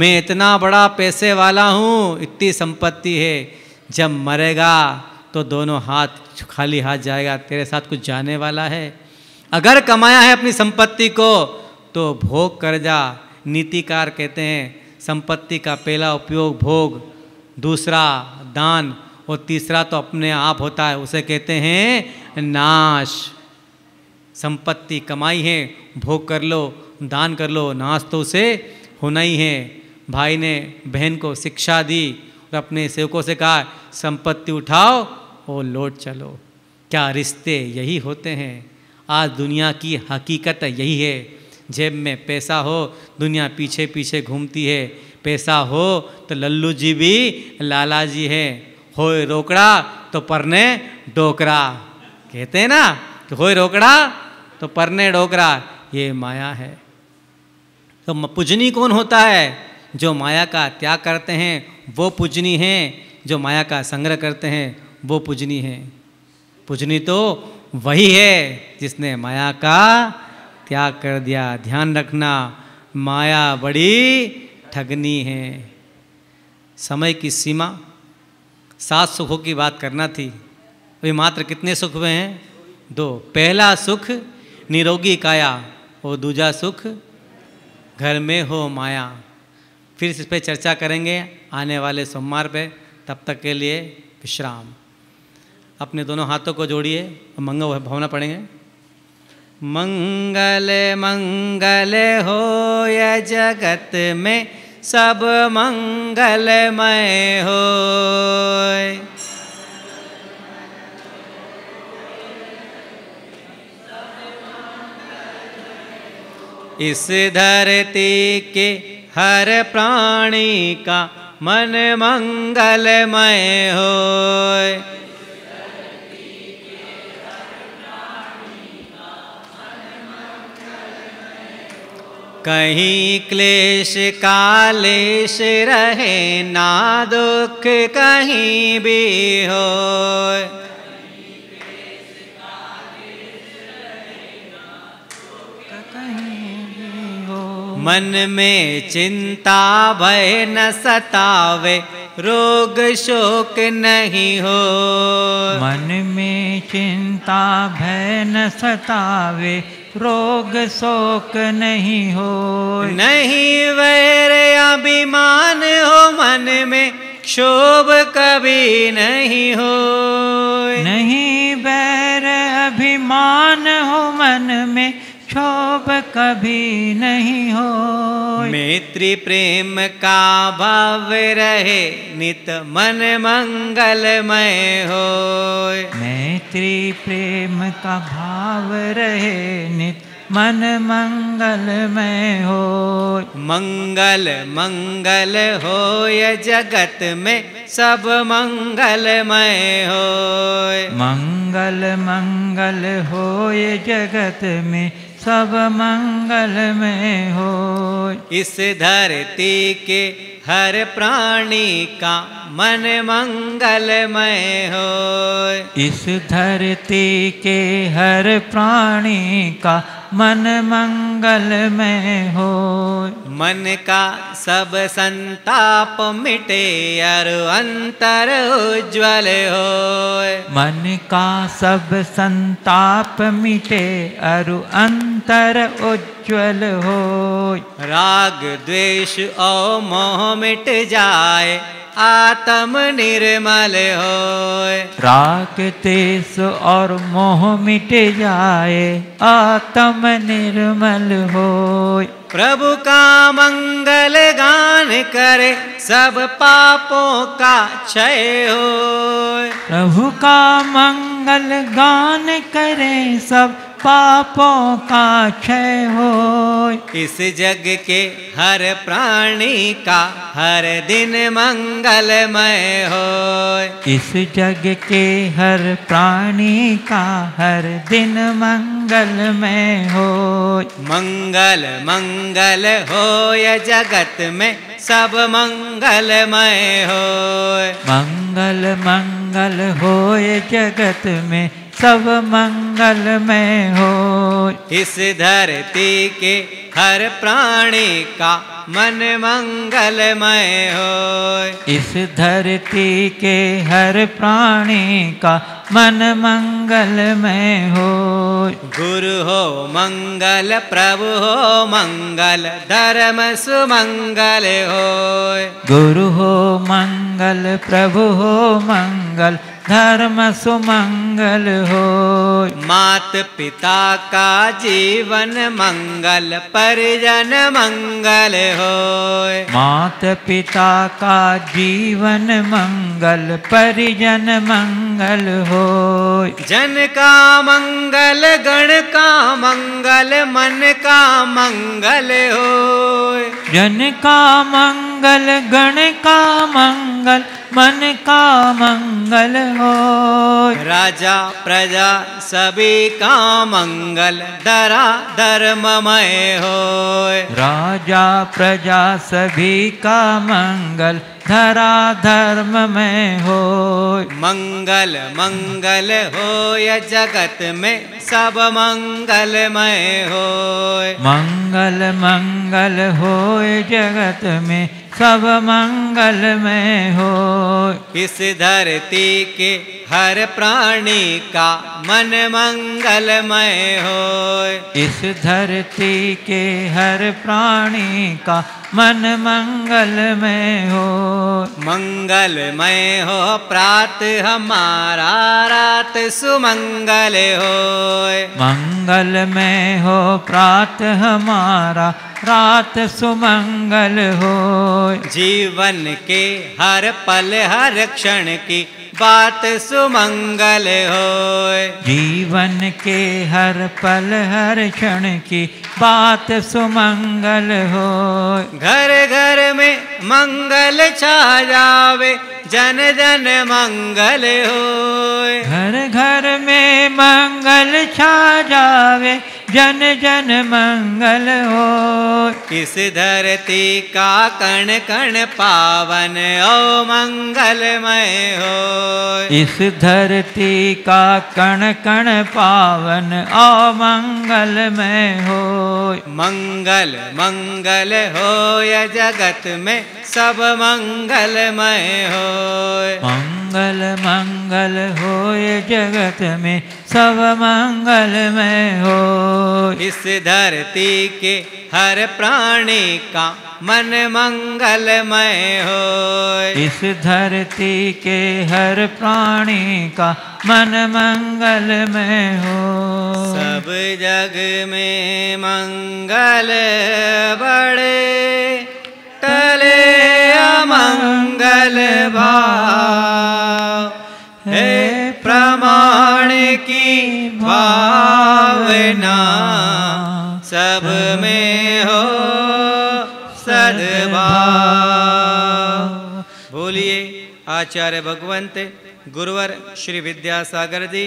Speaker 2: मैं इतना बड़ा पैसे वाला हूँ इतनी संपत्ति है जब मरेगा तो दोनों हाथ खाली हाथ जाएगा तेरे साथ कुछ जाने वाला है अगर कमाया है अपनी संपत्ति को तो भोग कर जा नीतिकार कहते हैं संपत्ति का पहला उपयोग भोग दूसरा दान और तीसरा तो अपने आप होता है उसे कहते हैं नाश संपत्ति कमाई है भोग कर लो दान कर लो नाश तो उसे होना ही है भाई ने बहन को शिक्षा दी और अपने सेवकों से कहा संपत्ति उठाओ और लौट चलो क्या रिश्ते यही होते हैं आज दुनिया की हकीकत यही है जेब में पैसा हो दुनिया पीछे पीछे घूमती है पैसा हो तो लल्लू जी भी लाला जी है हो रोकड़ा तो परने डोकरा कहते हैं ना कि हो रोकड़ा तो परने डोकरा ये माया है तो पूजनी कौन होता है जो माया का त्याग करते हैं वो पूजनी है जो माया का संग्रह करते हैं वो पूजनी है पूजनी तो वही है जिसने माया का त्याग कर दिया ध्यान रखना माया बड़ी ठगनी है समय की सीमा सात सुखों की बात करना थी अभी मात्र कितने सुख हुए हैं दो पहला सुख निरोगी काया और दूजा सुख घर में हो माया फिर इस पर चर्चा करेंगे आने वाले सोमवार पे तब तक के लिए विश्राम अपने दोनों हाथों को जोड़िए और मंगल भावना पड़ेंगे
Speaker 1: मंगल मंगल हो या जगत में सब मंगलमय हो
Speaker 2: इस धरती के हर प्राणी का मन मंगलमय हो कहीं क्लेश कालेश रहे ना दुख कहीं
Speaker 1: भी हो मन में चिंता भय न सतावे रोग शोक नहीं हो मन में चिंता भय न सतावे रोग शोक नहीं हो नहीं वैर अभिमान हो मन में क्षोभ कभी नहीं हो नहीं बैर अभिमान हो मन में क्षोभ कभी नहीं हो मैत्री प्रेम का भाव रहे नित मन मंगलमय हो मैत्री प्रेम का भाव रहे नित मन मंगल में हो मंगल मंगल हो ये जगत में सब मंगलमय हो मंगल मंगल हो ये जगत में सब मंगल में हो इस
Speaker 2: धरती के हर प्राणी का मन
Speaker 1: मंगलमय हो इस धरती के हर प्राणी का मन मंगल में हो मन का सब संताप मिटे और अंतर
Speaker 2: उज्जवल हो
Speaker 1: मन का सब संताप मिटे और अंतर उज्जवल हो राग द्वेष और मोह मिट जाए आत्म निर्मल हो राग देश और मोह मिट जाए आत्म निर्मल हो प्रभु का मंगल गान करे सब पापों का क्षय हो प्रभु का मंगल गान करे सब पापों का क्षय हो
Speaker 2: इस जग के हर प्राणी का हर दिन मंगलमय हो
Speaker 1: इस जग के हर प्राणी का हर दिन मंगलमय हो मंगल मंगल हो या जगत में सब मंगलमय हो मंगल मंगल हो ये जगत में सब मंगल में हो
Speaker 2: इस धरती के हर प्राणी का मन
Speaker 1: मंगल में हो इस धरती के हर प्राणी का मन मंगल में हो गुरु हो मंगल प्रभु हो मंगल धर्म
Speaker 2: सुमंगल
Speaker 1: हो गुरु हो मंगल प्रभु हो मंगल धर्म सुमंगल हो मात पिता का जीवन मंगल परिजन मंगल हो मात पिता का जीवन मंगल परिजन मंगल हो जन का मंगल गण का मंगल मन का मंगल हो जन का मंगल गण का मंगल मन का मंगल हो
Speaker 2: राजा प्रजा
Speaker 1: सभी का
Speaker 2: मंगल धरा धर्ममय हो
Speaker 1: राजा प्रजा सभी का मंगल धरा धर्म में हो मंगल मंगल हो या जगत में सब मंगलमय हो मंगल मंगल हो जगत में सब मंगल में हो इस धरती
Speaker 2: के हर प्राणी का मन मंगलमय
Speaker 1: हो इस धरती के हर प्राणी का मन मंगलमय हो मंगलमय हो प्रात हमारा रात सुमंगल हो मंगलमय हो प्रात हमारा रात सुमंगल हो
Speaker 2: जीवन के हर पल हर क्षण की
Speaker 1: बात सुमंगल हो जीवन के हर पल हर क्षण की बात सुमंगल हो घर घर में मंगल छा जावे जन जन मंगल हो घर घर में मंगल छा जावे जन जन मंगल हो इस धरती का कण कण पावन ओ मंगलमय हो इस धरती का कण कण पावन ओ मंगलमय हो मंगल मंगल हो या जगत में सब मंगलमय हो मंगल मंगल हो ये जगत में सब मंगल में हो
Speaker 2: इस धरती के हर प्राणी का
Speaker 1: मन मंगल में हो इस धरती के हर प्राणी का मन मंगल में हो सब जग में मंगल बड़े तले अमंगल भाव हे भावना सब में हो सदभा
Speaker 2: बोलिए आचार्य भगवंत गुरुवर श्री विद्यासागर जी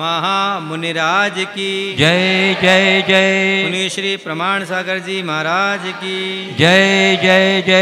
Speaker 2: महा मुनिराज की जय जय जय मुनि श्री प्रमाण सागर जी महाराज की जय
Speaker 1: जय जय